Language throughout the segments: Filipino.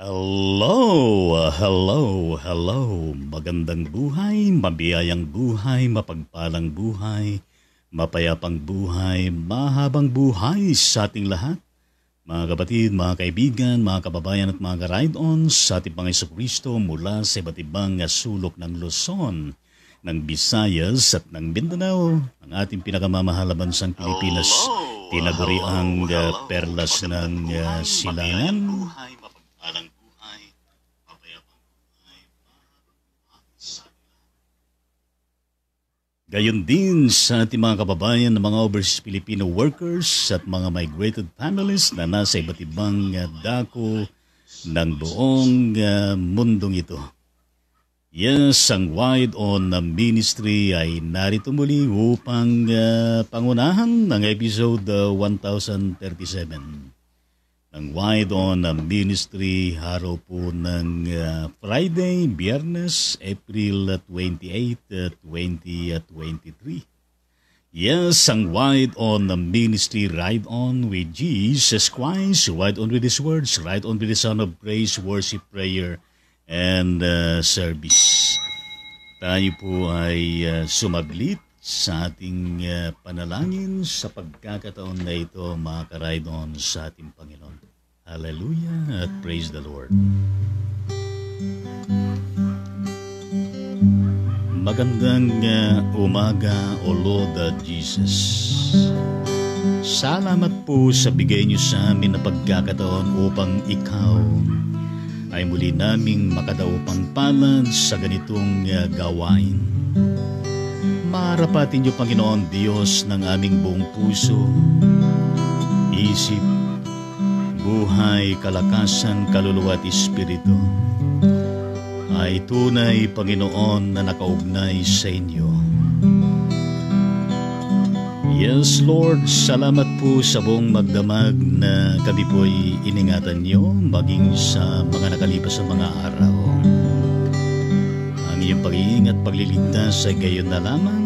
Hello, hello, hello. Magandang buhay, mabiyayang buhay, mapagpalang buhay, mapayapang buhay, mahabang buhay sa ating lahat. Mga kapatid, mga kaibigan, mga kababayan at mga ka-ride-on sa ating Panginoon Kristo mula sa iba't ibang sulok ng Luzon, ng Visayas at ng Mindanao, ang ating pinakamamahal bansang Pilipinas. Tinaguri ang uh, perlas ng uh, silangan, pagpalang buhay, pagpapayapang buhay para sa Gayon din sa ating mga kababayan ng mga overseas Filipino workers at mga migrated families na nasa iba't ibang uh, dako ng buong uh, mundong ito. Yes, ang Wide On Ministry ay narito muli upang uh, pangunahan ng episode uh, 1037 ng On na ministry haro po ng uh, Friday, Biyernes, April 28, uh, 2023. Yes, ang Wide On na ministry, Ride On with Jesus Christ, Ride On with His words, Ride On with the Son of Praise, Worship, Prayer, and uh, Service. Tayo po ay uh, sumaglit sa ating uh, panalangin sa pagkakataon na ito, mga On, sa ating Panginoon. Hallelujah at praise the Lord. Magandang uh, umaga, O Lord uh, Jesus. Salamat po sa bigay niyo sa amin na pagkakataon upang ikaw ay muli naming makadaupang palad sa ganitong uh, gawain. Marapatin niyo, Panginoon Diyos, ng aming buong puso, isip, buhay, kalakasan, kaluluwa at espiritu ay tunay, Panginoon, na nakaugnay sa inyo. Yes, Lord, salamat po sa buong magdamag na kami po'y iningatan niyo maging sa mga nakalipas sa mga araw. Ang iyong pag-iingat, pagliligtas ay gayon na lamang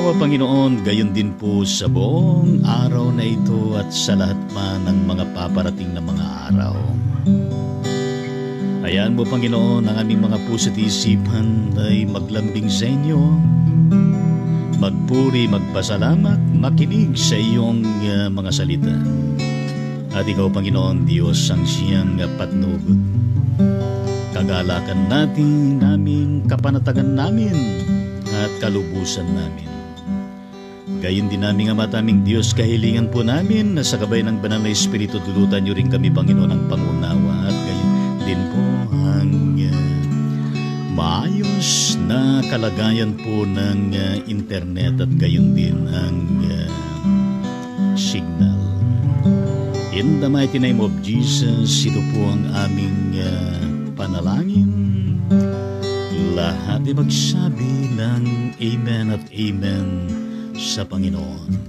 asawa, Panginoon, gayon din po sa buong araw na ito at sa lahat pa ng mga paparating na mga araw. Ayan mo, Panginoon, ang aming mga puso't isipan ay maglambing sa inyo, magpuri, magpasalamat, makinig sa iyong uh, mga salita. At ikaw, Panginoon, Diyos, ang siyang patnubot. Kagalakan natin, namin, kapanatagan namin, at kalubusan namin. Gayon din namin ang mataming Diyos, kahilingan po namin na sa kabay ng banal na Espiritu dulutan niyo rin kami, Panginoon, ng pangunawa at gayon din po ang uh, maayos na kalagayan po ng uh, internet at gayon din ang uh, signal. In the mighty name of Jesus, ito po ang aming uh, panalangin. Lahat ay magsabi ng Amen at Amen sa Panginoon.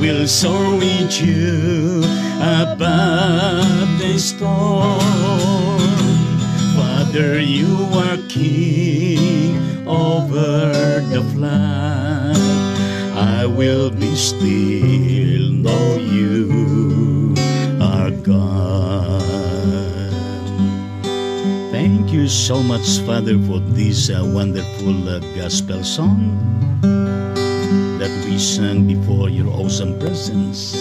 will soar with you above the storm. Father, you are king over the flood. I will be still, know you are God. Thank you so much, Father, for this uh, wonderful uh, gospel song. that we sang before your awesome presence.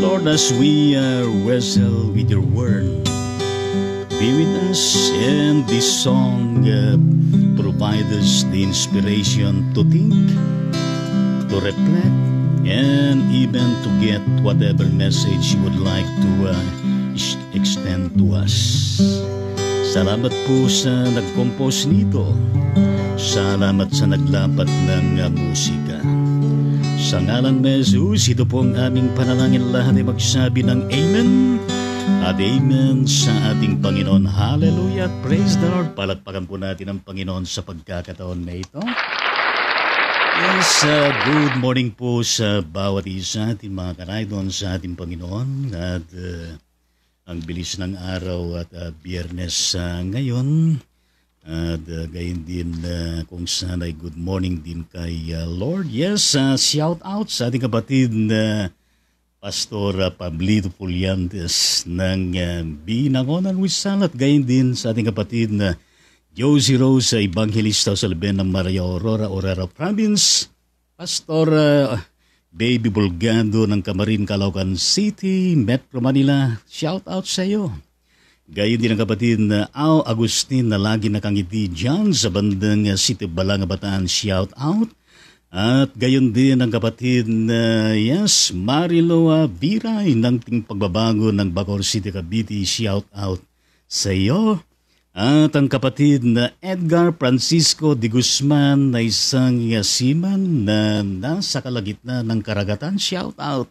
Lord, as we are wrestle with your word, be with us and this song uh, provide us the inspiration to think, to reflect, and even to get whatever message you would like to uh, extend to us. Salamat po sa nag-compose nito. Salamat sa naglapat ng ah, musika. Sa ngalan ng Jesus, ito po ang aming panalangin lahat ay magsabi ng Amen at Amen sa ating Panginoon. Hallelujah! Praise the Lord! Palagpakan po natin ang Panginoon sa pagkakataon na ito. Yes, uh, good morning po sa bawat isa ating mga karaydon sa ating Panginoon at uh, ang bilis ng araw at uh, biyernes uh, ngayon at uh, gayon din uh, kung saan ay good morning din kay uh, Lord. Yes, uh, shout out sa ating kapatid na uh, Pastor uh, Pablito Puliantes ng uh, Binangonan Wisal at gayon din sa ating kapatid na uh, Josie Rose, uh, Evangelista sa Leben ng Maria Aurora, Aurora Province. Pastor uh, Baby Bulgando ng Camarin, Caloocan City, Metro Manila. Shout out sa iyo. Gayon din ang kapatid na Ao Agustin na lagi nakangiti dyan sa bandang uh, City Bala nga Bataan shout out. At gayon din ang kapatid na yes, Mariloa Biray ng ting pagbabago ng Bacor City Cavite shout out sa iyo. At ang kapatid na Edgar Francisco de Guzman na isang yasiman uh, na nasa kalagitna ng karagatan shout out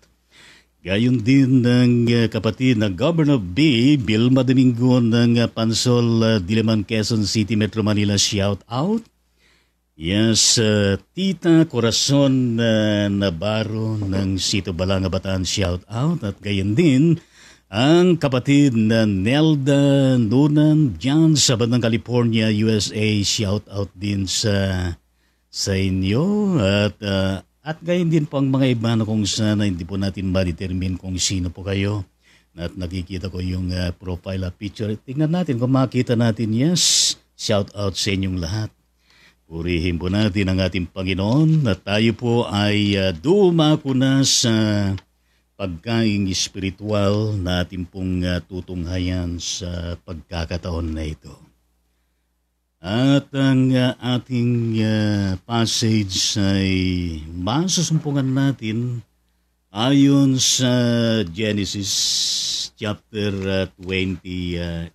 Gayon din ng uh, kapatid na Governor B, Bill Domingo ng uh, Pansol uh, Diliman, Quezon City, Metro Manila, shout out. Yes, uh, Tita Corazon uh, Navarro ng Sito Balanga Bataan, shout out. At gayon din ang kapatid na Nelda Nunan John sa Bandang California, USA, shout out din sa sa inyo. At uh, at gayon din po ang mga iba na kung sana hindi po natin ma-determine kung sino po kayo. At nakikita ko yung uh, profile at picture. Tingnan natin kung makita natin, yes, shout out sa inyong lahat. Purihin po natin ang ating Panginoon na tayo po ay uh, ah, duma na sa pagkaing espiritual na ating pong uh, tutunghayan sa pagkakataon na ito. At ang uh, ating uh, passage ay masasumpungan natin ayon sa Genesis chapter 28, ah,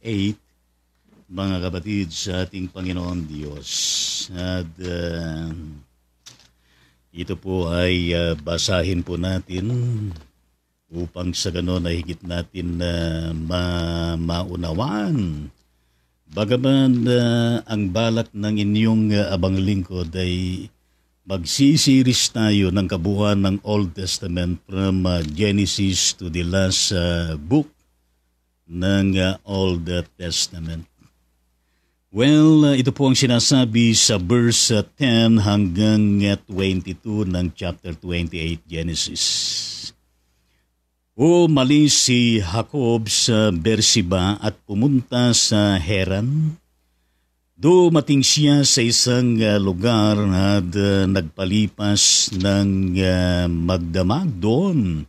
mga kapatid, sa ating Panginoon Diyos. At uh, ito po ay uh, basahin po natin upang sa ganon ay higit natin na uh, ma- maunawaan Bagaman uh, ang balak ng inyong uh, abang lingkod ay magsisiris tayo ng kabuuan ng Old Testament from uh, Genesis to the last uh, book ng uh, Old Testament. Well, uh, ito po ang sinasabi sa verse uh, 10 hanggang 22 ng chapter 28 Genesis. Umalis si Jacob sa Bersiba at pumunta sa Heran. Dumating siya sa isang ah, lugar at ah, nagpalipas ng uh, magdamag doon.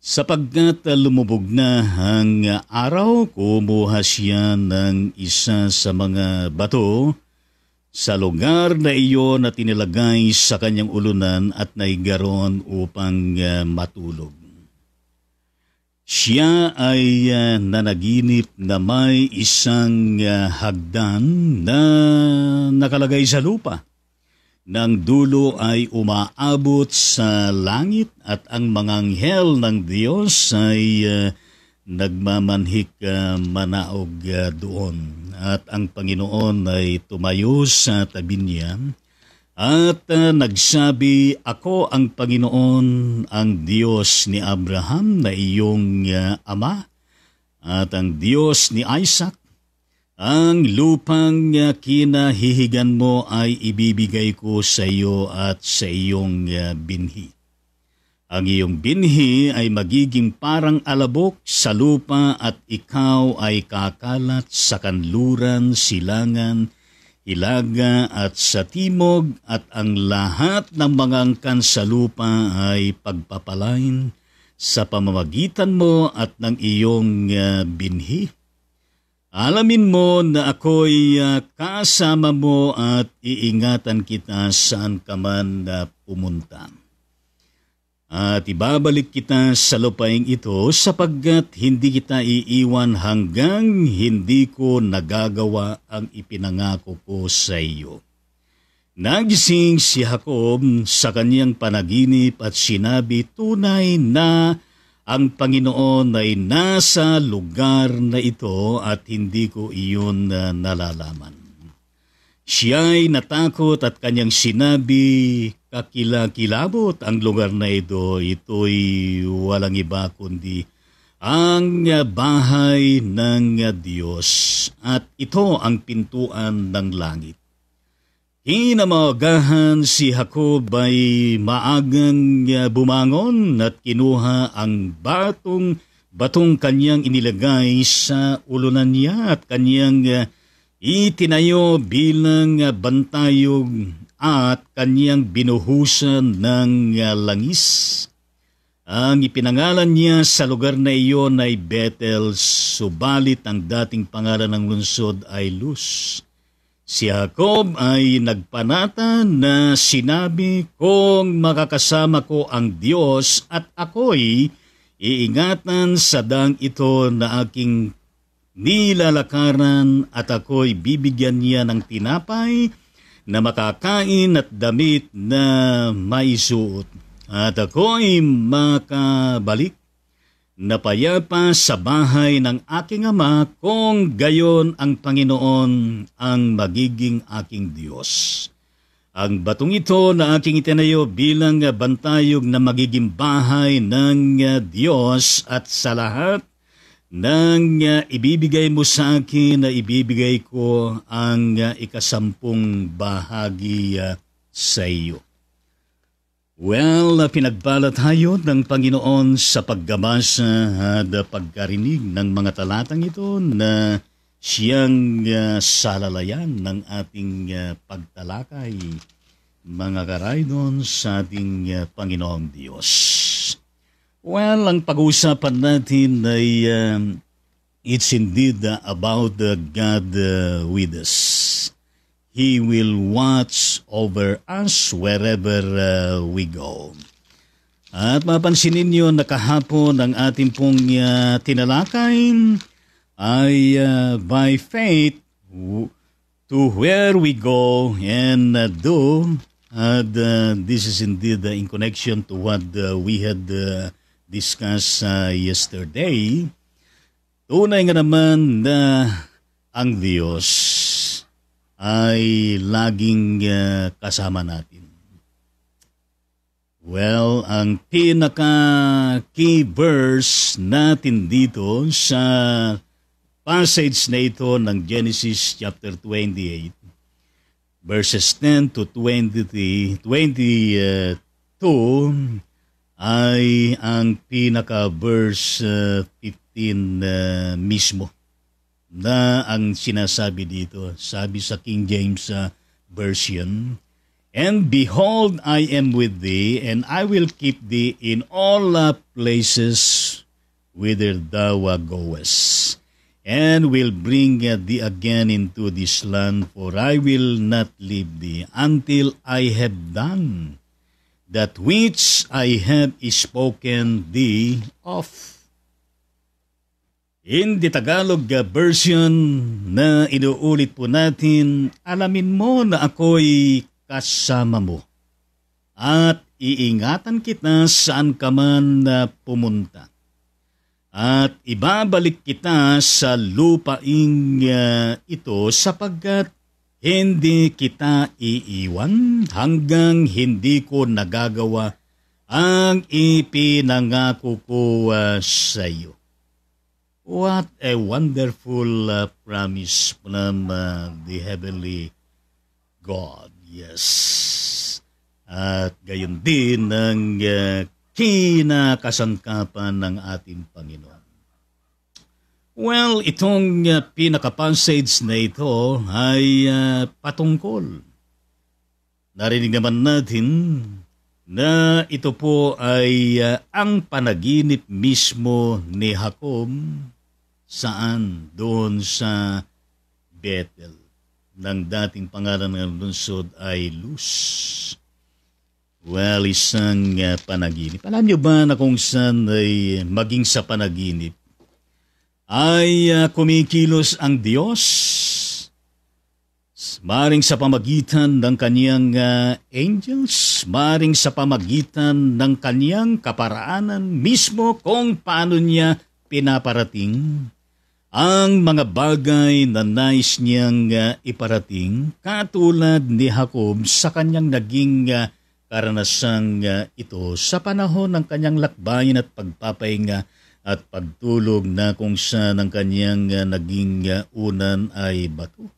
Sapagkat lumubog na ang araw, kumuha siya ng isa sa mga bato sa lugar na iyon na tinilagay sa kanyang ulunan at naigaron upang matulog. Siya ay uh, ah, nanaginip na may isang uh, hagdan na nakalagay sa lupa. Nang dulo ay umaabot sa langit at ang mga anghel ng Diyos ay uh, nagmamanhik uh, manaog uh, doon. At ang Panginoon ay tumayo sa tabi niya at uh, nagsabi, Ako ang Panginoon, ang Diyos ni Abraham na iyong uh, ama, at ang Diyos ni Isaac, ang lupang ah, kinahihigan mo ay ibibigay ko sa iyo at sa iyong binhi. Ang iyong binhi ay magiging parang alabok sa lupa at ikaw ay kakalat sa kanluran, silangan, Ilaga at sa timog at ang lahat ng mga angkan sa lupa ay pagpapalain sa pamamagitan mo at ng iyong uh, binhi. Alamin mo na ako'y uh, kasama mo at iingatan kita saan ka man uh, pumunta. At ibabalik kita sa lupaing ito sapagkat hindi kita iiwan hanggang hindi ko nagagawa ang ipinangako ko sa iyo. Nagising si Jacob sa kanyang panaginip at sinabi tunay na ang Panginoon ay nasa lugar na ito at hindi ko iyon ah, nalalaman. Siya ay natakot at kanyang sinabi, kakilakilabot ang lugar na ito. Ito'y walang iba kundi ang bahay ng Diyos at ito ang pintuan ng langit. Kinamagahan si Jacob ay maagang bumangon at kinuha ang batong batong kanyang inilagay sa ulunan niya at kanyang itinayo bilang bantayog at kaniyang binuhusan ng langis. Ang ipinangalan niya sa lugar na iyon ay Bethel, subalit ang dating pangalan ng lungsod ay Luz. Si Jacob ay nagpanata na sinabi kong makakasama ko ang Diyos at ako'y iingatan sa dang ito na aking nilalakaran at ako'y bibigyan niya ng tinapay na makakain at damit na maisuot. At ako'y makabalik na payapa sa bahay ng aking ama kung gayon ang Panginoon ang magiging aking Diyos. Ang batong ito na aking itinayo bilang bantayog na magiging bahay ng Diyos at sa lahat nang uh, ibibigay mo sa akin na ibibigay ko ang uh, ikasampung bahagi uh, sa iyo. Well, uh, pinagbalat tayo ng Panginoon sa paggabasa at uh, pagkarinig ng mga talatang ito na siyang uh, salalayan ng ating uh, pagtalakay, mga karaydon sa ating uh, Panginoong Diyos. Well, ang pag-uusapan natin ay um, it's indeed about the God uh, with us. He will watch over us wherever uh, we go. At mapansin ninyo na kahapon ang ating pong uh, tinalakay ay uh, by faith to where we go and uh, do. And uh, this is indeed uh, in connection to what uh, we had uh, discuss uh, yesterday, tunay nga naman na ang Diyos ay laging uh, kasama natin. Well, ang pinaka key verse natin dito sa passage na ito ng Genesis chapter 28 verses 10 to 20, 22 ay ang pinaka verse 15 uh, uh, mismo na ang sinasabi dito. Sabi sa King James uh, Version, And behold, I am with thee, and I will keep thee in all places whither thou goest, and will bring thee again into this land, for I will not leave thee until I have done that which I have spoken thee of. In the Tagalog uh, version na inuulit po natin, alamin mo na ako'y kasama mo at iingatan kita saan ka man na pumunta. At ibabalik kita sa lupaing uh, ito sapagkat hindi kita iiwan hanggang hindi ko nagagawa ang ipinangako ko uh, ah, sa iyo. What a wonderful uh, promise from uh, the Heavenly God. Yes. At gayon din ang uh, kinakasangkapan ng ating Panginoon. Well, itong uh, pinaka-passage na ito ay uh, patungkol. Narinig naman natin na ito po ay uh, ang panaginip mismo ni Hakom saan? Doon sa Bethel. Nang dating pangalan ng lungsod ay Luz. Well, isang uh, panaginip. Alam niyo ba na kung saan ay maging sa panaginip, ay uh, kumikilos ang Diyos maring sa pamagitan ng kaniyang uh, angels, maring sa pamagitan ng kaniyang kaparaanan mismo kung paano niya pinaparating ang mga bagay na nais niyang uh, iparating katulad ni Jacob sa kanyang naging uh, karanasang uh, ito sa panahon ng kanyang lakbayin at pagpapahinga at pagtulog na kung saan ang kanyang ah, naging ah, unan ay bato.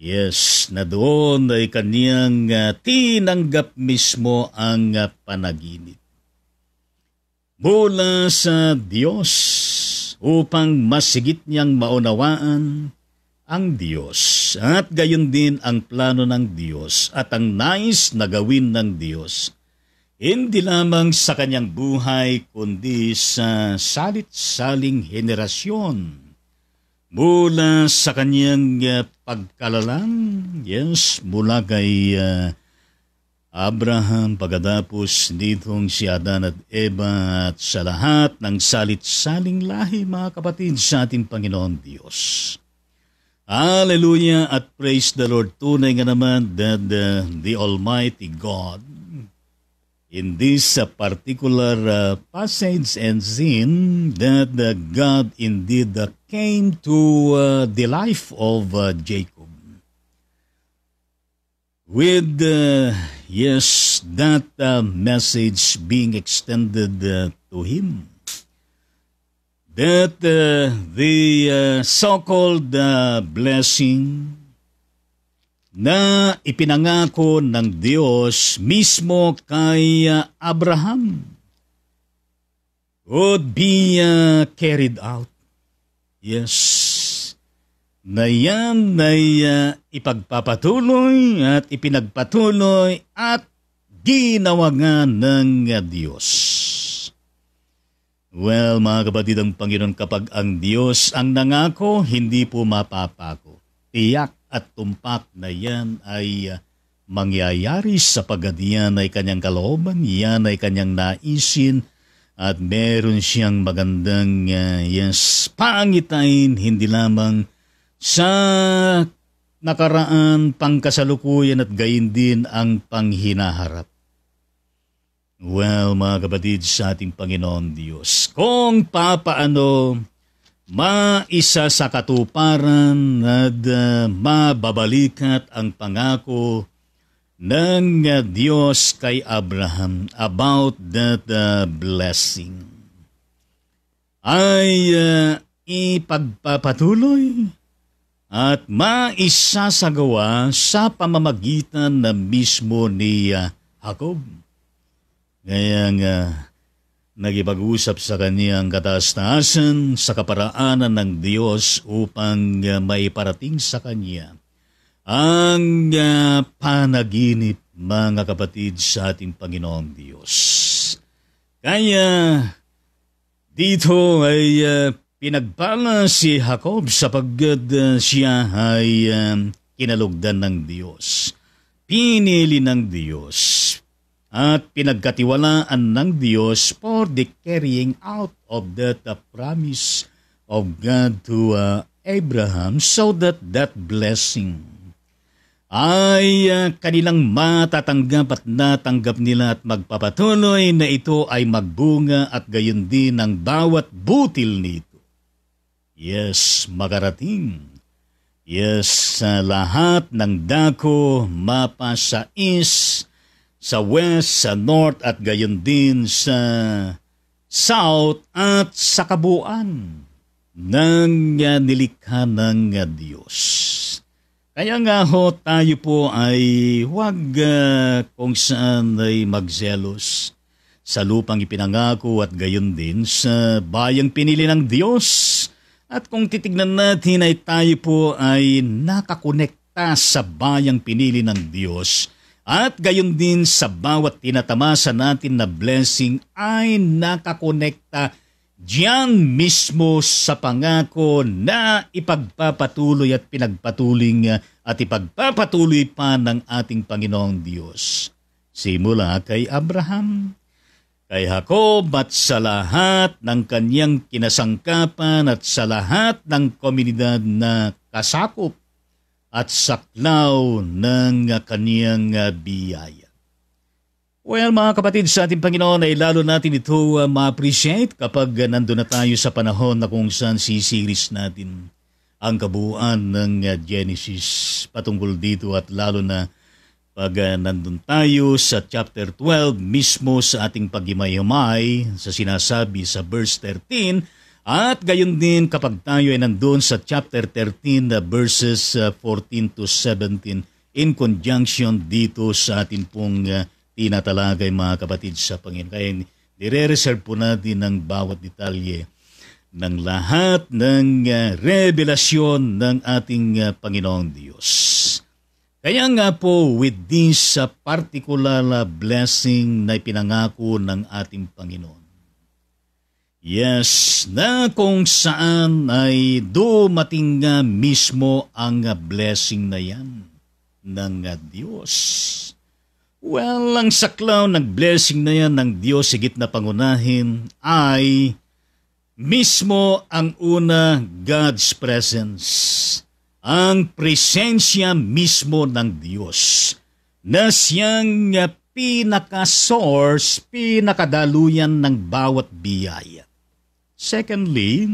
Yes, na doon ay kaniyang ah, tinanggap mismo ang panaginip. Mula sa Diyos upang masigit niyang maunawaan ang Diyos at gayon din ang plano ng Diyos at ang nais na gawin ng Diyos hindi lamang sa kanyang buhay kundi sa salit-saling henerasyon. Mula sa kanyang uh, pagkalalang, yes, mula kay uh, Abraham pagkatapos nitong si Adan at Eva at sa lahat ng salit-saling lahi mga kapatid sa ating Panginoon Diyos. Hallelujah at praise the Lord. Tunay nga naman that uh, the Almighty God in this uh, particular uh, passage and scene that uh, God indeed uh, came to uh, the life of uh, Jacob with uh, yes that uh, message being extended uh, to him that uh, the uh, so-called uh, blessing na ipinangako ng Diyos mismo kay uh, Abraham would be uh, carried out. Yes, na yan ay uh, ipagpapatuloy at ipinagpatuloy at ginawa nga ng Diyos. Well, mga kapatid ang Panginoon, kapag ang Diyos ang nangako, hindi po mapapako. Tiyak at tumpak na yan ay ah, mangyayari sa yan ay kanyang kalooban, yan ay kanyang naisin, at meron siyang magandang uh, yes, pangitain hindi lamang sa nakaraan pangkasalukuyan at gayon din ang panghinaharap. Well, mga kapatid sa ating Panginoon Diyos, kung papaano maisa sa katuparan at uh, ah, mababalikat ang pangako ng uh, Diyos kay Abraham about that uh, blessing ay uh, ipagpapatuloy at maisasagawa sa pamamagitan na mismo ni uh, Jacob. Kaya uh, Nagibag-usap sa kaniya ang kataas-taasan sa kaparaanan ng Diyos upang uh, maiparating sa kanya ang uh, panaginip mga kapatid sa ating Panginoong Diyos. Kaya dito ay uh, pinagpala si Jacob sapagkat uh, siya ay uh, kinalugdan ng Diyos. Pinili ng Diyos at pinagkatiwalaan ng Diyos for the carrying out of that uh, promise of God to uh, Abraham so that that blessing ay uh, kanilang matatanggap at natanggap nila at magpapatuloy na ito ay magbunga at gayon din ang bawat butil nito. Yes, magarating. Yes, sa lahat ng dako, mapasais, sa west, sa north at gayon din sa south at sa kabuuan ng ah, nilikha ng ah, Diyos. Kaya nga ho tayo po ay huwag ah, kung saan ay magzelos sa lupang ipinangako at gayon din sa bayang pinili ng Diyos. At kung titignan natin ay tayo po ay nakakonekta sa bayang pinili ng Diyos at gayon din sa bawat tinatamasa natin na blessing ay nakakonekta diyan mismo sa pangako na ipagpapatuloy at pinagpatuloy uh, at ipagpapatuloy pa ng ating Panginoong Diyos. Simula kay Abraham, kay Jacob at sa lahat ng kanyang kinasangkapan at sa lahat ng komunidad na kasakop at saklaw ng kaniyang biyaya. Well, mga kapatid, sa ating Panginoon ay lalo natin ito uh, ma-appreciate kapag uh, nandun na tayo sa panahon na kung saan sisiris natin ang kabuuan ng uh, Genesis patungkol dito at lalo na pag uh, nandun tayo sa chapter 12 mismo sa ating paghimayamay sa sinasabi sa verse 13 at gayon din kapag tayo ay nandun sa chapter 13 uh, verses 14 uh, to 17 in conjunction dito sa atin pong uh, tinatalagay mga kapatid sa Panginoon. Kaya nire-reserve po natin ng bawat detalye ng lahat ng uh, revelasyon ng ating uh, Panginoong Diyos. Kaya nga po with this particular blessing na ipinangako ng ating Panginoon Yes, na kung saan ay dumating nga mismo ang blessing na yan ng Diyos. Well, ang saklaw ng blessing na yan ng Diyos sa gitna pangunahin ay mismo ang una God's presence, ang presensya mismo ng Diyos na siyang pinaka-source, pinakadaluyan ng bawat biyaya. Secondly,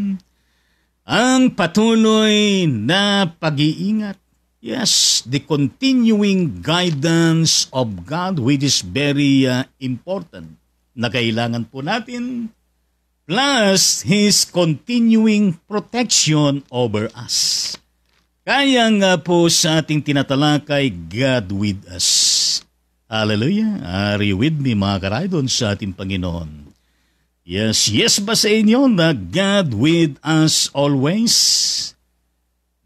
ang patuloy na pag-iingat. Yes, the continuing guidance of God which is very uh, important na kailangan po natin plus His continuing protection over us. Kaya nga po sa ating tinatalakay, God with us. Hallelujah. Are you with me mga karaydon sa ating Panginoon? Yes, yes ba sa inyo na God with us always?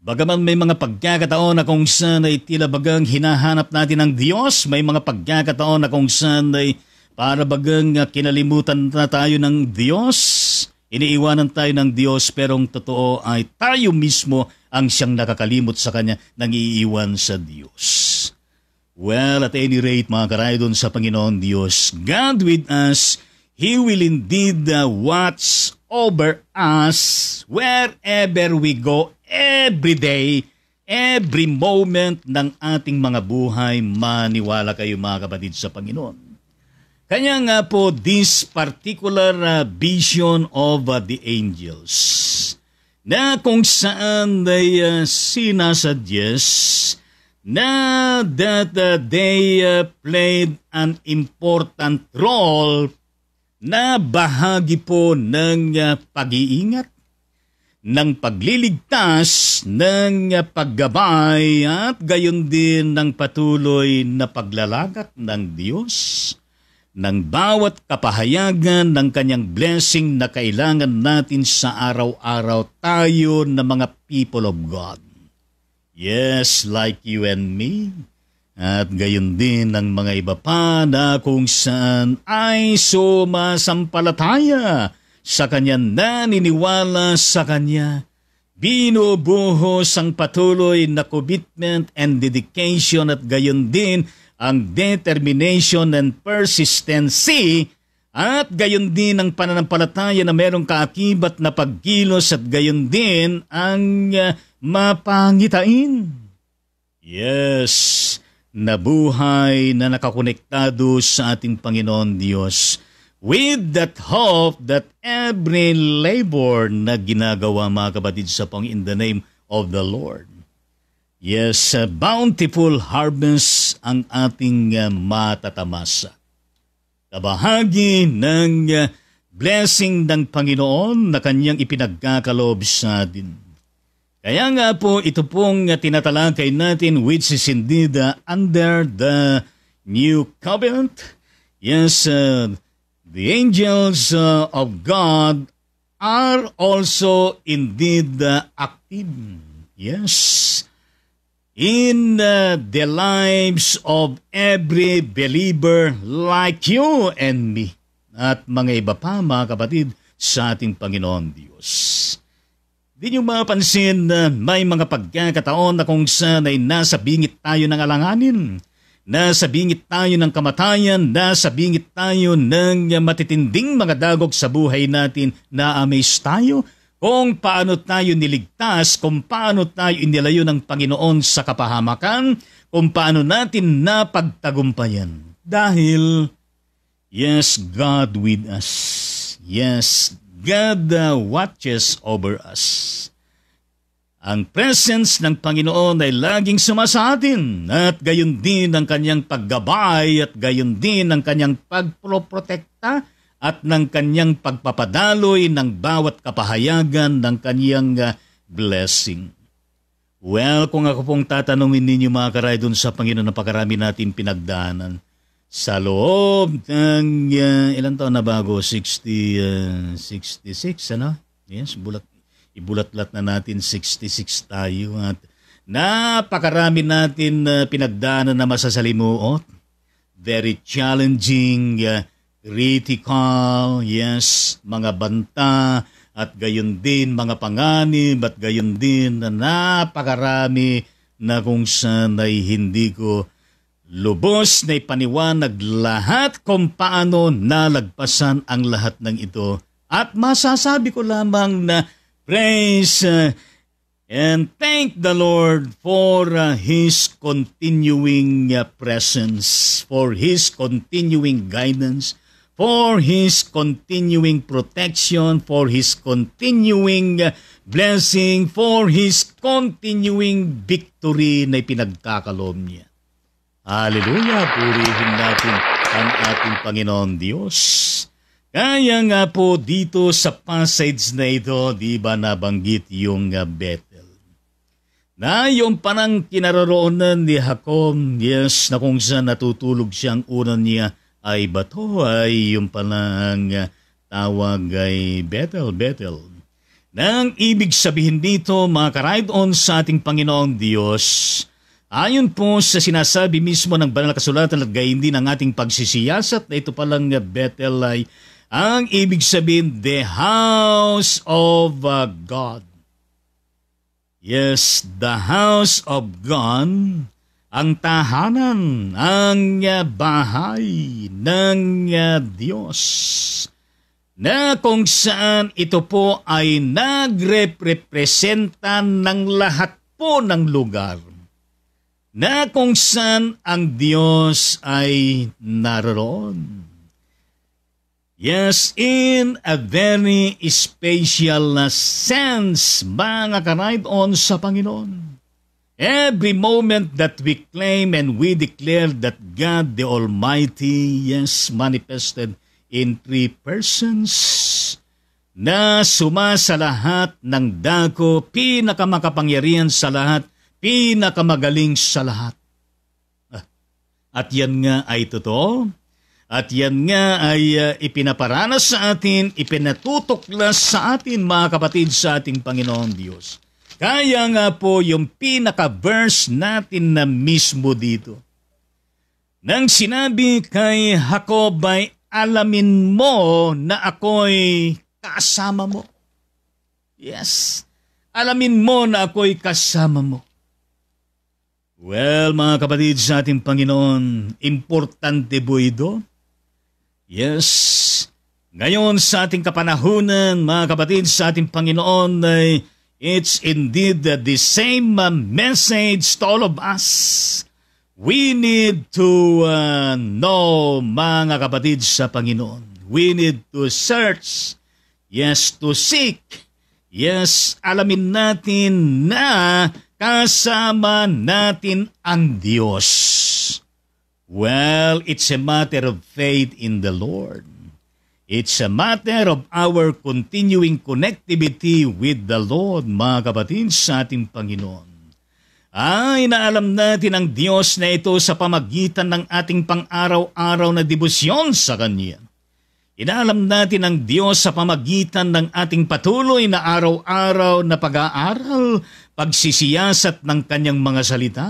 Bagaman may mga pagkakataon na kung saan ay tila bagang hinahanap natin ang Diyos, may mga pagkakataon na kung saan ay para bagang ah, kinalimutan na tayo ng Diyos, iniiwanan tayo ng Diyos pero ang totoo ay tayo mismo ang siyang nakakalimot sa Kanya, nang iiwan sa Diyos. Well, at any rate mga karaydon sa Panginoon Diyos, God with us He will indeed uh, watch over us wherever we go every day, every moment ng ating mga buhay. Maniwala kayo mga kapatid sa Panginoon. Kanya nga po this particular uh, vision of uh, the angels na kung saan they uh, sinasuggest na that they played an important role na bahagi po ng uh, pag-iingat, ng pagliligtas, ng uh, paggabay at gayon din ng patuloy na paglalagat ng Diyos ng bawat kapahayagan ng kanyang blessing na kailangan natin sa araw-araw tayo na mga people of God. Yes, like you and me at gayon din ng mga iba pa na kung saan ay sumasampalataya sa kanya naniniwala sa kanya. Binubuhos ang patuloy na commitment and dedication at gayon din ang determination and persistency at gayon din ang pananampalataya na merong kaakibat na pagkilos at gayon din ang uh, mapangitain. Yes, na buhay na nakakonektado sa ating Panginoon Diyos with that hope that every labor na ginagawa mga kapatid sa Pang in the name of the Lord. Yes, uh, bountiful harvest ang ating uh, matatamasa. Kabahagi ng uh, blessing ng Panginoon na kanyang ipinagkakalob sa atin. Kaya nga po, ito pong tinatalakay natin which is indeed uh, under the new covenant. Yes, uh, the angels uh, of God are also indeed uh, active. Yes, in uh, the lives of every believer like you and me at mga iba pa mga kapatid sa ating Panginoon Diyos. Di nyo mapansin na may mga pagkakataon na kung saan ay nasa bingit tayo ng alanganin. Nasa bingit tayo ng kamatayan, nasa bingit tayo ng matitinding mga dagok sa buhay natin na amaze tayo kung paano tayo niligtas, kung paano tayo inilayo ng Panginoon sa kapahamakan, kung paano natin napagtagumpayan. Dahil, yes, God with us. Yes, God uh, watches over us. Ang presence ng Panginoon ay laging sumasa atin at gayon din ang kanyang paggabay at gayon din ang kanyang pagproprotekta at ng kanyang pagpapadaloy ng bawat kapahayagan ng kanyang uh, blessing. Well, kung ako pong tatanungin ninyo mga karay dun sa Panginoon na pagkarami natin pinagdaanan, sa loob ng uh, ilang taon na bago 60 uh, 66 ano yes bulat ibulatlat na natin 66 tayo at napakarami natin uh, pinagdaanan na masasalimuot very challenging uh, critical yes mga banta at gayon din mga panganib at gayon din na napakarami na kung saan ay hindi ko Lubos na ipaniwanag lahat kung paano nalagpasan ang lahat ng ito. At masasabi ko lamang na praise uh, and thank the Lord for uh, His continuing uh, presence, for His continuing guidance, for His continuing protection, for His continuing blessing, for His continuing victory na ipinagkakalob niya. Hallelujah! Purihin natin ang ating Panginoon Diyos. Kaya nga po dito sa passage na ito, di ba nabanggit yung uh, Bethel? Na yung panang kinaroroonan ni Hakon, yes, na kung saan natutulog siyang unan niya ay bato, ay yung panang uh, tawag ay Bethel, Bethel. Nang ibig sabihin dito, mga ka-ride on sa ating Panginoong Diyos, Ayon po sa sinasabi mismo ng banal na kasulatan at gayon din ating pagsisiyasat na ito palang uh, Bethel ay ang ibig sabihin the house of uh, God. Yes, the house of God, ang tahanan, ang uh, bahay ng Diyos na kung saan ito po ay nagrepresenta ng lahat po ng lugar na kung saan ang Diyos ay naroon. Yes, in a very special na sense, mga karayb on sa Panginoon. Every moment that we claim and we declare that God the Almighty, yes, manifested in three persons, na suma sa lahat ng dako, pinakamakapangyarihan sa lahat pinakamagaling sa lahat. Ah, at yan nga ay totoo. At yan nga ay ah, ipinaparanas sa atin, ipinatutuklas sa atin mga kapatid sa ating Panginoon Diyos. Kaya nga po yung pinaka-verse natin na mismo dito. Nang sinabi kay Jacob ay alamin mo na ako'y kasama mo. Yes, alamin mo na ako'y kasama mo. Well, mga kapatid sa ating Panginoon, importante po ito? Yes. Ngayon sa ating kapanahunan, mga kapatid sa ating Panginoon, ay it's indeed the same message to all of us. We need to uh, know, mga kapatid sa Panginoon. We need to search, yes, to seek, yes, alamin natin na kasama natin ang Diyos. Well, it's a matter of faith in the Lord. It's a matter of our continuing connectivity with the Lord, mga kapatid, sa ating Panginoon. Ay, naalam natin ang Diyos na ito sa pamagitan ng ating pang-araw-araw na debosyon sa Kanya. Inaalam natin ang Diyos sa pamagitan ng ating patuloy na araw-araw na pag-aaral pagsisiyasat ng kanyang mga salita.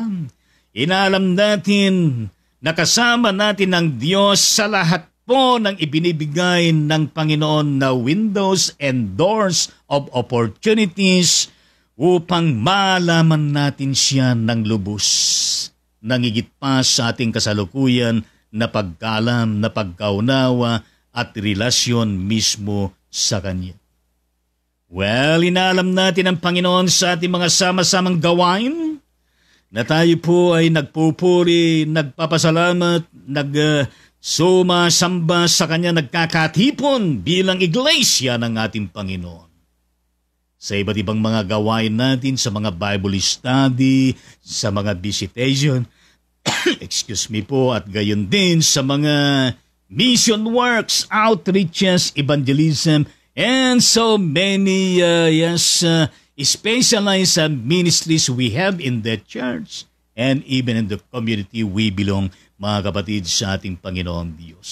Inaalam natin na kasama natin ang Diyos sa lahat po ng ibinibigay ng Panginoon na windows and doors of opportunities upang malaman natin siya ng lubos. Nangigit pa sa ating kasalukuyan na pagkalam, na pagkaunawa at relasyon mismo sa Kanya. Well, inaalam natin ang Panginoon sa ating mga sama-samang gawain na tayo po ay nagpupuri, nagpapasalamat, nagsumasamba uh, sa Kanya, nagkakatipon bilang iglesia ng ating Panginoon. Sa iba't ibang mga gawain natin, sa mga Bible study, sa mga visitation, excuse me po, at gayon din sa mga mission works, outreaches, evangelism, evangelism, and so many uh, yes uh, specialized uh, ministries we have in the church and even in the community we belong mga kapatid sa ating Panginoon Diyos.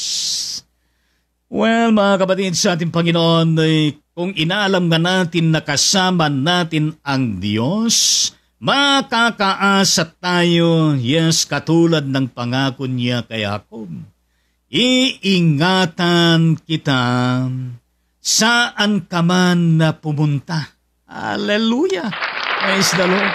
Well, mga kapatid sa ating Panginoon, eh, kung inaalam na natin na kasama natin ang Diyos, makakaasa tayo, yes, katulad ng pangako niya kay Jacob. Iingatan kita saan ka man na pumunta. Hallelujah! Praise the Lord!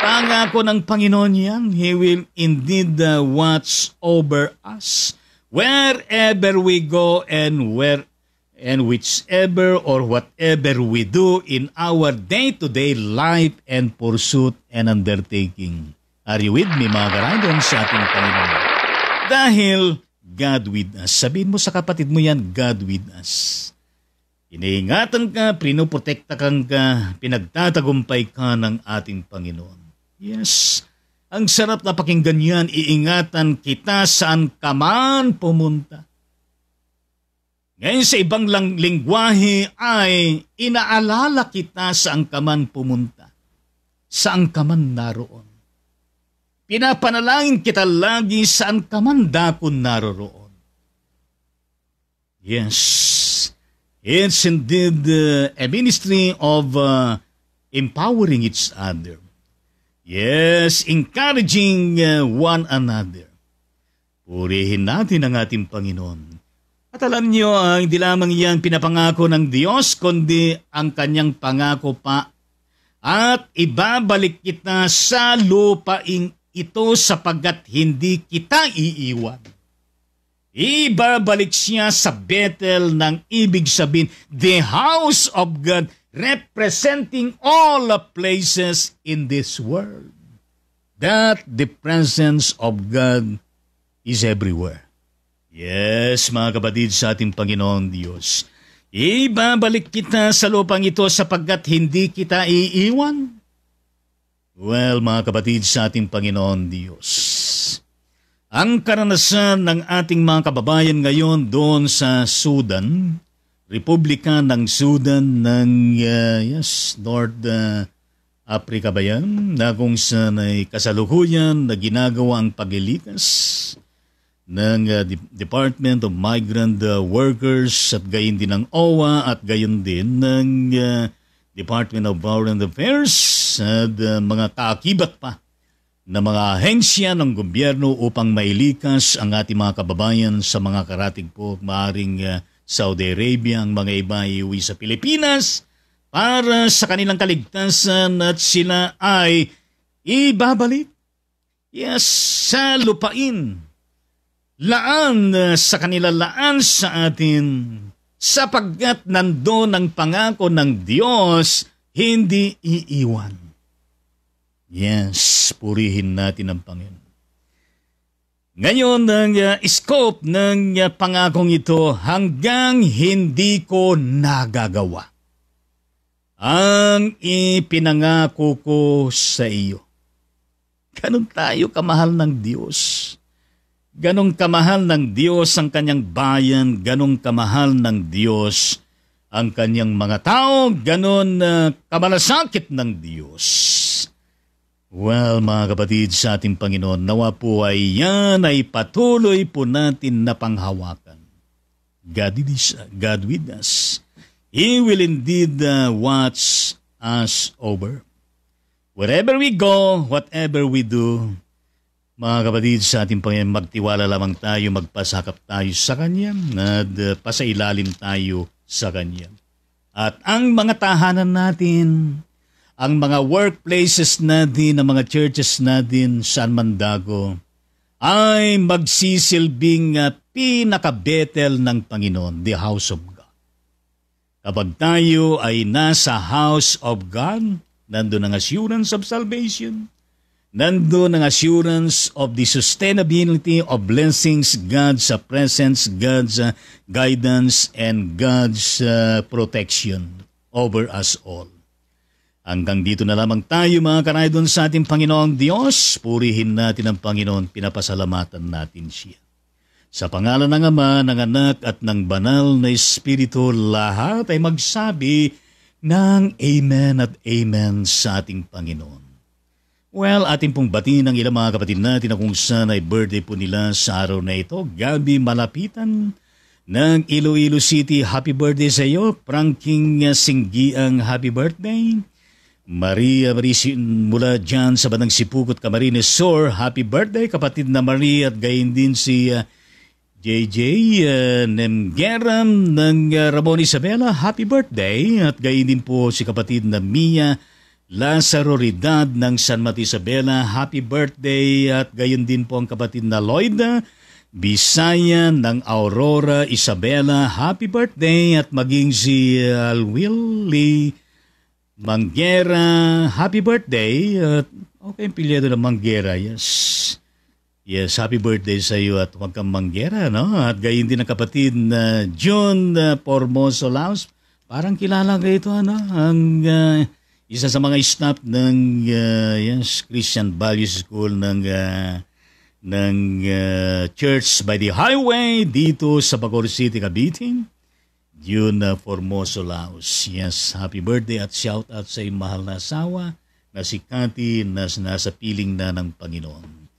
Pangako ng Panginoon yan, He will indeed uh, watch over us wherever we go and where and whichever or whatever we do in our day-to-day life and pursuit and undertaking. Are you with me, mga karayon, sa ating Panginoon? Dahil God with us. Sabihin mo sa kapatid mo yan, God with us. Iniingatan ka, pinoprotekta kang ka, pinagtatagumpay ka ng ating Panginoon. Yes, ang sarap na pakinggan yan, iingatan kita saan ka man pumunta. Ngayon sa ibang lang lingwahe ay inaalala kita saan ka man pumunta, saan ka man naroon. Pinapanalangin kita lagi saan ka man dapon naroroon. Yes, It's indeed uh, eh, a ministry of uh, empowering each other. Yes, encouraging uh, one another. Purihin natin ang ating Panginoon. At alam niyo, uh, hindi lamang iyan pinapangako ng Diyos, kundi ang kanyang pangako pa. At ibabalik kita sa lupaing ito sapagkat hindi kita iiwan. Ibabalik siya sa Bethel ng ibig sabihin, the house of God representing all the places in this world. That the presence of God is everywhere. Yes, mga kapatid sa ating Panginoon Diyos. Ibabalik kita sa lupang ito sapagkat hindi kita iiwan. Well, mga kapatid sa ating Panginoon Diyos, ang karanasan ng ating mga kababayan ngayon doon sa Sudan, Republika ng Sudan ng uh, yes, North uh, Africa ba yan? Na kung saan ay kasalukuyan na ginagawa ang paglilikas ng uh, De- Department of Migrant uh, Workers at gayon din ng OWA at gayon din ng uh, Department of Foreign Affairs at uh, mga kakibat pa na mga ahensya ng gobyerno upang mailikas ang ating mga kababayan sa mga karating po maaring eh, Saudi Arabia ang mga iba iuwi sa Pilipinas para sa kanilang kaligtasan at sila ay ibabalik. Yes, sa lupain. Laan eh, sa kanila, laan sa atin. Sapagkat nandoon ang pangako ng Diyos, hindi iiwan. Yes, purihin natin ang Panginoon. Ngayon, ang uh, scope ng uh, pangakong ito hanggang hindi ko nagagawa. Ang ipinangako ko sa iyo. Ganon tayo kamahal ng Diyos. Ganong kamahal ng Diyos ang kanyang bayan, ganong kamahal ng Diyos ang kanyang mga tao, ganon uh, ah, kamalasakit ng Diyos Well mga kapatid sa ating Panginoon, nawa po ay yan ay patuloy po natin na panghawakan. God, is, God with us. He will indeed uh, watch us over. Wherever we go, whatever we do, mga kapatid sa ating Panginoon, magtiwala lamang tayo, magpasakap tayo sa Kanya, at uh, pasailalim tayo sa Kanya. At ang mga tahanan natin, ang mga workplaces na din, ang mga churches na din sa Mandago ay magsisilbing ah, pinakabetel ng Panginoon, the house of God. Kapag tayo ay nasa house of God, nandun ang assurance of salvation, nandun ang assurance of the sustainability of blessings, God's ah, presence, God's ah, guidance, and God's protection over us all. Hanggang dito na lamang tayo mga kanaydon sa ating Panginoong Diyos. Purihin natin ang Panginoon, pinapasalamatan natin siya. Sa pangalan ng Ama, ng Anak at ng Banal na Espiritu, lahat ay magsabi ng Amen at Amen sa ating Panginoon. Well, atin pong batiin ang ilang mga kapatid natin na kung saan ay birthday po nila sa araw na ito. Gabi Malapitan ng Iloilo City, happy birthday sa iyo. Franking Singgiang, happy birthday. Maria Marisin mula dyan sa Banang Sipugot, Camarines Sur. Happy birthday kapatid na Maria at gayon din si uh, ah, JJ uh, ah, Nemgeram ng uh, Ramon Isabela. Happy birthday at gayon din po si kapatid na Mia Lazaro Ridad ng San Mati Isabela. Happy birthday at gayon din po ang kapatid na Lloyd Bisaya ng Aurora Isabela. Happy birthday at maging si uh, Willie Manggera, happy birthday. At okay pilyado ng Manggera, yes. Yes, happy birthday sa iyo at huwag kang manggera, no? At gayon din ang kapatid na uh, John uh, Formoso Laos. Parang kilala kayo ito, ano? Ang uh, isa sa mga staff ng uh, yes, Christian Values School ng uh, ng uh, Church by the Highway dito sa Bacoor City, Cavite. Yuna Formoso Laos. Yes, happy birthday at shout out sa iyong mahal na asawa na si Cathy na nasa piling na ng Panginoon.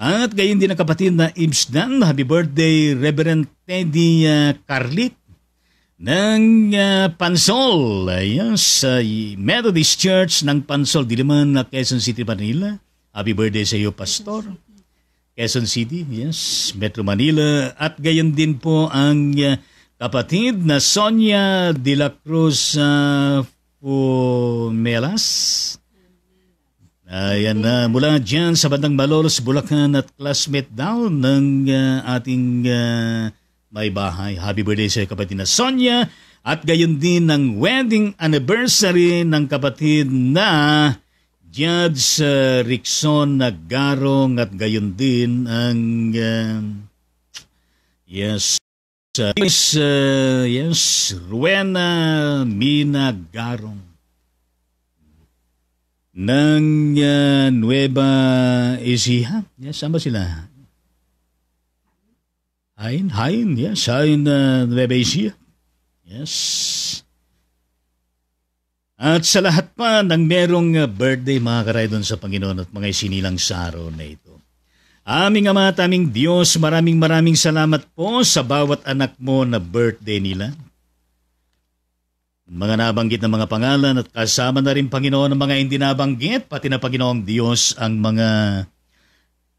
At gayon din ang kapatid na Ibsdan, happy birthday Reverend Teddy ah, Carlit ng uh, Pansol. Ayan, sa Methodist Church ng Pansol, Diliman, na ah, Quezon City, Manila. Happy birthday sa iyo, Pastor. Quezon City, yes, Metro Manila. At gayon din po ang uh, kapatid na Sonia de la Cruz uh, Pumelas. Ayan na, uh, mula dyan sa bandang Malolos, Bulacan at classmate daw ng uh, ating uh, may bahay. Happy birthday sa kapatid na Sonia at gayon din ng wedding anniversary ng kapatid na Judge uh, Rickson Nagarong at gayon din ang uh, yes Uh, yes, uh, yes, Rowena Minagarong ng uh, Nueva Ecija. Yes, sama sila. Hain, Hain, yes, Hain uh, Nueva Ecija. Yes. At sa lahat pa ng merong uh, birthday mga karay doon sa Panginoon at mga isinilang sa araw na ito. Aming Ama at aming Diyos, maraming maraming salamat po sa bawat anak mo na birthday nila. Mga nabanggit na mga pangalan at kasama na rin Panginoon ang mga hindi nabanggit, pati na Panginoong Diyos ang mga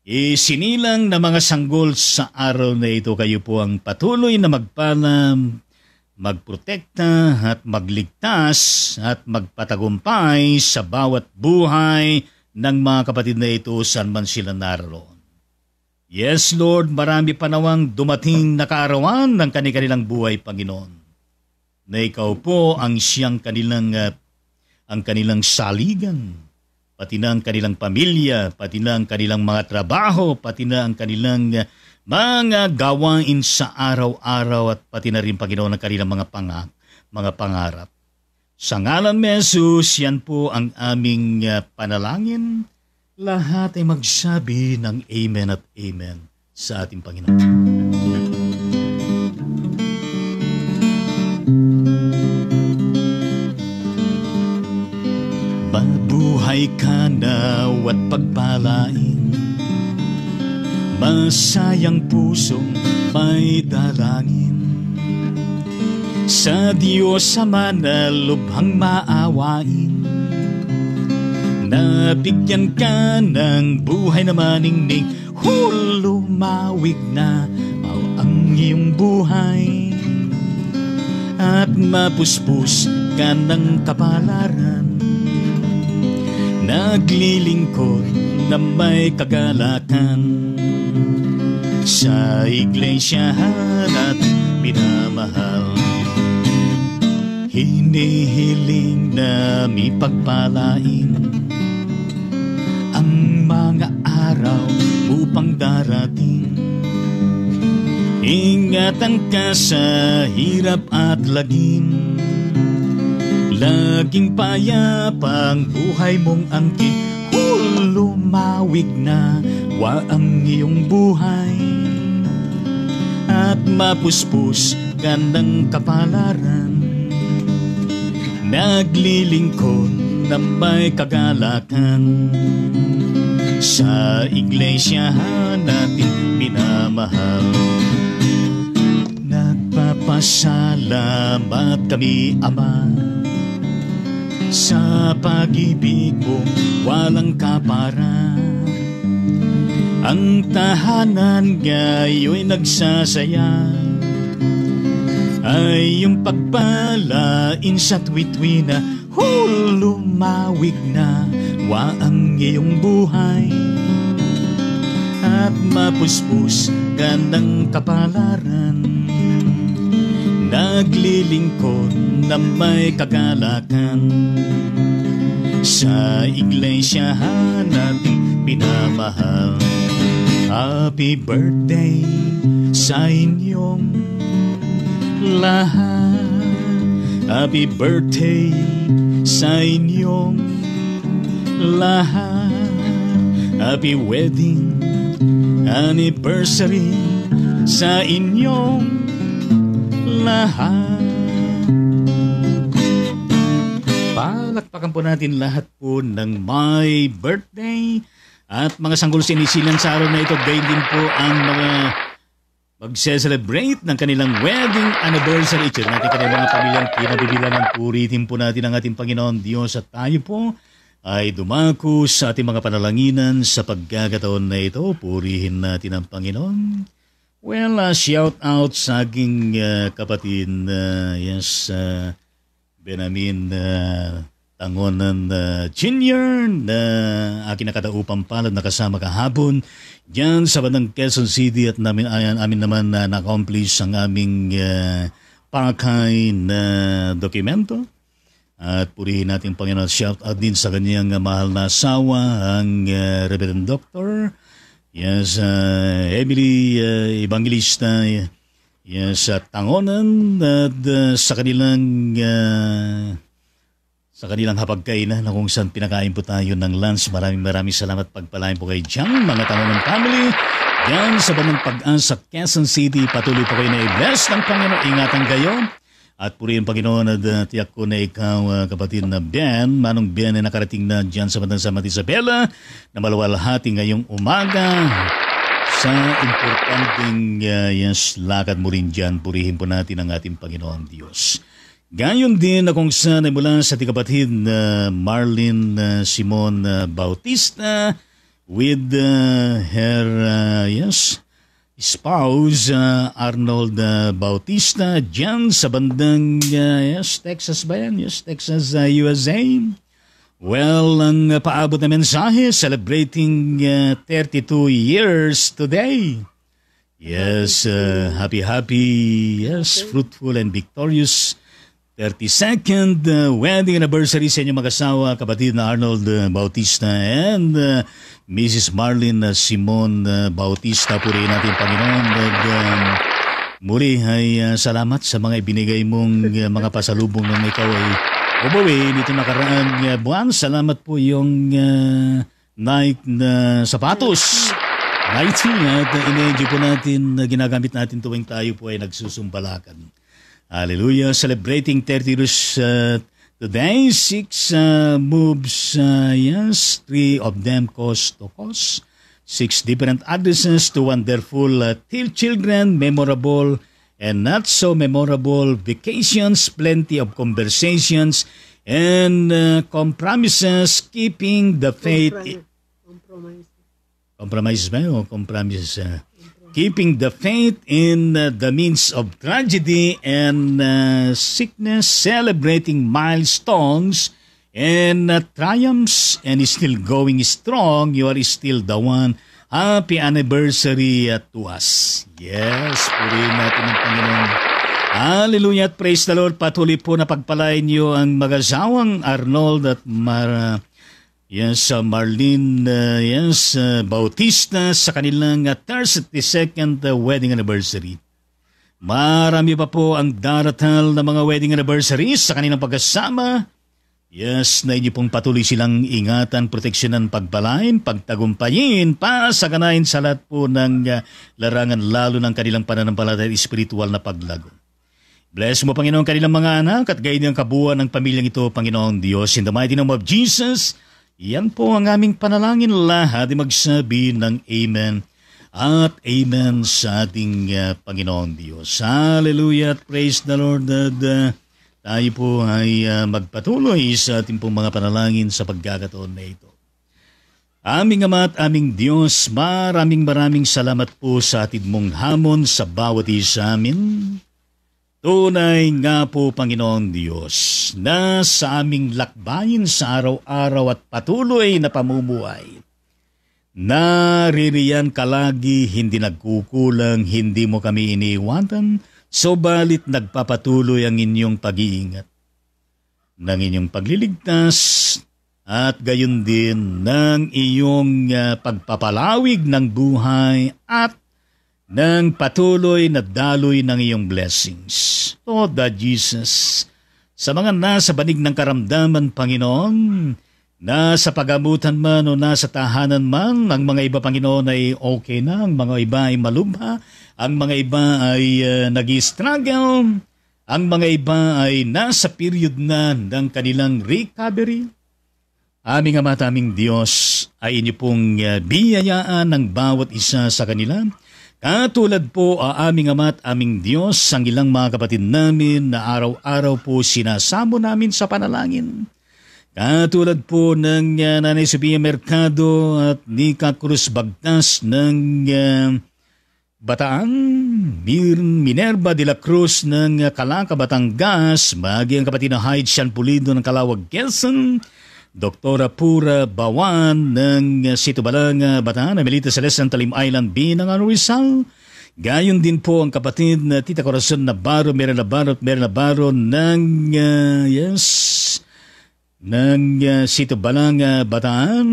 isinilang na mga sanggol sa araw na ito. Kayo po ang patuloy na magpalam, magprotekta at magligtas at magpatagumpay sa bawat buhay ng mga kapatid na ito saan man sila naroon. Yes, Lord, marami pa nawang dumating na kaarawan ng kanilang buhay, Panginoon. Na ikaw po ang siyang kanilang uh, ang kanilang saligan, pati na ang kanilang pamilya, pati na ang kanilang mga trabaho, pati na ang kanilang ah, mga gawain sa araw-araw at pati na rin Panginoon ang kanilang mga pangak, mga pangarap. Sa ngalan ni Jesus, yan po ang aming uh, panalangin lahat ay magsabi ng Amen at Amen sa ating Panginoon. Mabuhay ka na at pagpalain Masayang pusong may dalangin Sa Diyos ama na maawain Nabigyan ka ng buhay na maningning Hulumawig na mau ang iyong buhay At mapuspos ka ng kapalaran Naglilingkod na may kagalakan Sa iglesia at pinamahal Hinihiling na may pagpalain Ang mga araw upang darating Ingatan ka sa hirap at lagim Laging payapang buhay mong angkin Lumawig na wa ang iyong buhay At mapuspos ka ng kapalaran Naglilingkod na may kagalakan Sa iglesyahan natin minamahal Nagpapasalamat kami Ama Sa pag-ibig mo walang kapara Ang tahanan ngayon'y nagsasaya ay yung pagpalain sa twitwina Hulumawig na wa ang iyong buhay At mapuspos gandang kapalaran Naglilingkod na may kagalakan Sa iglesia natin pinamahal Happy birthday sa inyong lahat Happy birthday sa inyong lahat Happy wedding anniversary sa inyong lahat Palakpakan po natin lahat po ng my birthday at mga sanggol sinisilan sa araw na ito, gayon din po ang mga magse-celebrate ng kanilang wedding anniversary. Cheer natin kanilang mga pamilyang pinabibila ng puritin po natin ang ating Panginoon Diyos at tayo po ay dumako sa ating mga panalanginan sa pagkakataon na ito. Purihin natin ang Panginoon. Well, uh, shout out sa aking uh, kapatid, uh, yes, uh, ah, Benamin uh, ah, Tangonan uh, Junior na uh, akin nakadaupang palad na kasama kahapon. Diyan sa bandang Quezon City at namin, ay, amin naman na uh, na-accomplish ang aming uh, eh, parakay na dokumento. At purihin natin Panginoon shout out din sa kanyang mahal na asawa, ang uh, Reverend Doctor. Yes, uh, Emily uh, Evangelista. Yes, at Tangonan. At uh, sa kanilang uh, sa kanilang hapagkainan na kung saan pinakain po tayo ng lunch. Maraming maraming salamat pagpalain po kay Jiang, mga tanong ng family. Yan sa Banang Pag-asa, Quezon City, patuloy po kayo na i-bless ng Panginoon. Ingatan kayo. At purihin Panginoon at uh, tiyak ko na ikaw uh, kapatid na Ben, Manong Ben na nakarating na dyan sa Batang Samat na maluwalhati ngayong umaga sa importanteng uh, yes, lakad mo rin dyan. Purihin po natin ang ating Panginoon Diyos. Gayon din na kung saan ay mula sa tigapatid na uh, Marlene uh, Simon uh, Bautista with uh, her, uh, yes, spouse uh, Arnold uh, Bautista dyan sa bandang, uh, yes, Texas ba yan? Yes, Texas, uh, USA. Well, ang paabot na mensahe, celebrating uh, 32 years today. Yes, uh, happy, happy, yes, fruitful and victorious 32nd uh, wedding anniversary sa inyong mag-asawa, kapatid na Arnold uh, Bautista and uh, Mrs. Marlene Simon Bautista. Puri natin, Panginoon. And, um, muli ay uh, salamat sa mga ibinigay mong uh, mga pasalubong ng ikaw ay ubawi nito nakaraang uh, buwan. Salamat po yung uh, Nike na sapatos. Lighting at uh, in-edge po natin, uh, ginagamit natin tuwing tayo po ay nagsusumbalakan. Hallelujah. Celebrating 30 years uh, today, six uh, moves, uh, yes, three of them cost to cost. Six different addresses to wonderful uh, till children, memorable and not so memorable vacations, plenty of conversations and uh, compromises, keeping the faith. Compromise. Compromise ba o compromises? Uh, keeping the faith in uh, the midst of tragedy and uh, sickness, celebrating milestones and uh, triumphs, and still going strong. You are still the one. Happy anniversary uh, to us. Yes, purihin natin ang Panginoon. Hallelujah at praise the Lord. Patuloy po na pagpalain niyo ang magasawang Arnold at Mara yan sa Marlene uh, yan sa Bautista sa kanilang 32nd uh, uh, wedding anniversary. Marami pa po ang daratal na mga wedding anniversaries sa kanilang pagkasama. Yes, na inyo pong patuloy silang ingatan, proteksyonan, pagbalain, pagtagumpayin, pasaganain sa lahat po ng uh, larangan lalo ng kanilang pananampalataya at espiritual na paglago. Bless mo, Panginoon, kanilang mga anak at gayon ang kabuuan ng pamilyang ito, Panginoong Diyos. In the mighty name of Jesus, yan po ang aming panalangin lahat ay magsabi ng Amen at Amen sa ating uh, ah, Panginoon Diyos. Hallelujah at praise the Lord. That, uh, ah, tayo po ay uh, magpatuloy sa ating pong mga panalangin sa pagkakataon na ito. Aming Ama at aming Diyos, maraming maraming salamat po sa atin mong hamon sa bawat isa amin. Tunay nga po Panginoon Diyos na sa aming lakbayin sa araw-araw at patuloy na pamumuhay. Naririyan ka lagi, hindi nagkukulang, hindi mo kami iniiwanan, subalit nagpapatuloy ang inyong pag-iingat ng inyong pagliligtas at gayon din ng iyong ah, pagpapalawig ng buhay at ng patuloy na daloy ng iyong blessings. O oh, da Jesus, sa mga nasa banig ng karamdaman, Panginoon, nasa pagamutan man o nasa tahanan man, ang mga iba, Panginoon, ay okay na, ang mga iba ay malubha, ang mga iba ay uh, nag-struggle, ang mga iba ay nasa period na ng kanilang recovery. Aming Ama at aming Diyos ay inyo pong uh, biyayaan ng bawat isa sa kanila Katulad po ang uh, aming Ama at aming Diyos, ang ilang mga kapatid namin na araw-araw po sinasamo namin sa panalangin. Katulad po ng uh, Nanay Sophia Mercado at ni Cruz Bagtas ng uh, ah, Bataan, Minerva de la Cruz ng Calaca, Batangas, maging kapatid na Hyde Sean Pulido ng Kalawag, Gelson, Doktora Pura Bawan ng Situbalang uh, Bataan na Melita Celeste ng Talim Island B ng Rizal. Gayon din po ang kapatid na Tita Corazon Navarro, Mera Navarro at Mera Navarro ng, uh, yes, ng uh, Situbalang uh, Bataan.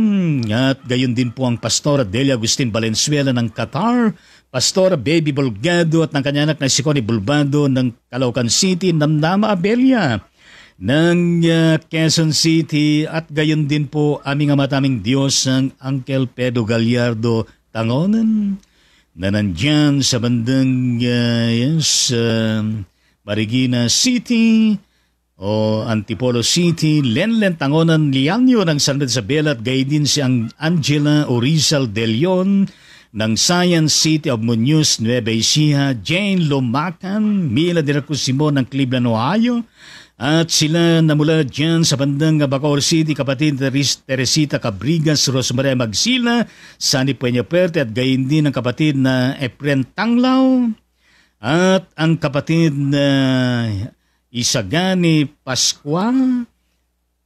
At gayon din po ang Pastora Delia Agustin Valenzuela ng Qatar, Pastora Baby Bulgado at ng kanyanak na si Connie Bulbado ng Calaucan City, Namdama Abelia ng uh, Quezon City at gayon din po aming amataming Diyos ang Uncle Pedro Gallardo Tangonan na nandyan sa bandang uh, yes, uh, Marikina City o Antipolo City, Lenlen Tangonan Lianyo ng San Isabel at gayon din si Angela Orizal De Leon ng Science City of Muñoz, Nueva Ecija, Jane Lomacan, Mila de la Cusimon ng Cleveland, Ohio, at sila na mula dyan sa bandang Bacoor City, kapatid Teresita Cabrigas, Rosmaria Magsila, Sunny Puenyaperte at gayon din ang kapatid na Efren Tanglaw at ang kapatid na Isagani Pascual.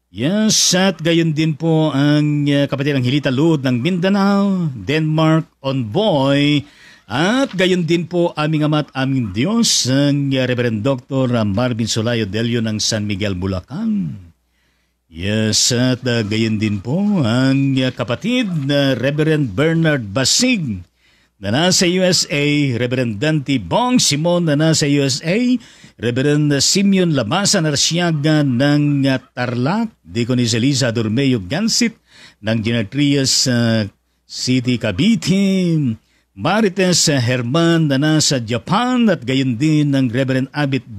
Yes, at gayon din po ang eh, kapatid ng Hilita Lud ng Mindanao, Denmark, on Boy, at gayon din po aming ama at aming Diyos, ang Reverend Dr. Marvin Solayo Delio ng San Miguel, Bulacan. Yes, at uh, gayon din po ang kapatid na Reverend Bernard Basig na nasa USA, Reverend Dante Bong Simon na nasa USA, Reverend Simeon Labasan Arsiaga ng Tarlac, Deaconess Elisa Dormeo Gansit ng Ginatrias uh, City, Cavite, Marites Herman na nasa Japan at gayon din ng Reverend Abit and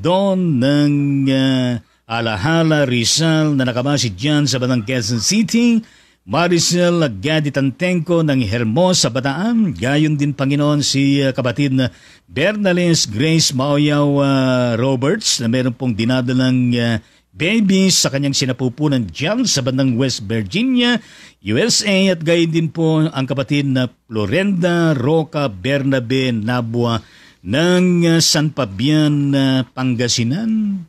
Don ng uh, Alahala Rizal na nakabasi dyan sa Batang Quezon City, Maricel Gadi Tantenko ng Hermos sa Bataan, gayon din Panginoon si uh, kapatid na Bernalins Grace Maoyaw uh, Roberts na meron pong dinadalang uh, babies sa kanyang sinapupunan dyan sa bandang West Virginia, USA at gayon din po ang kapatid na Florenda Roca Bernabe Nabua ng ah, San Fabian, Pangasinan.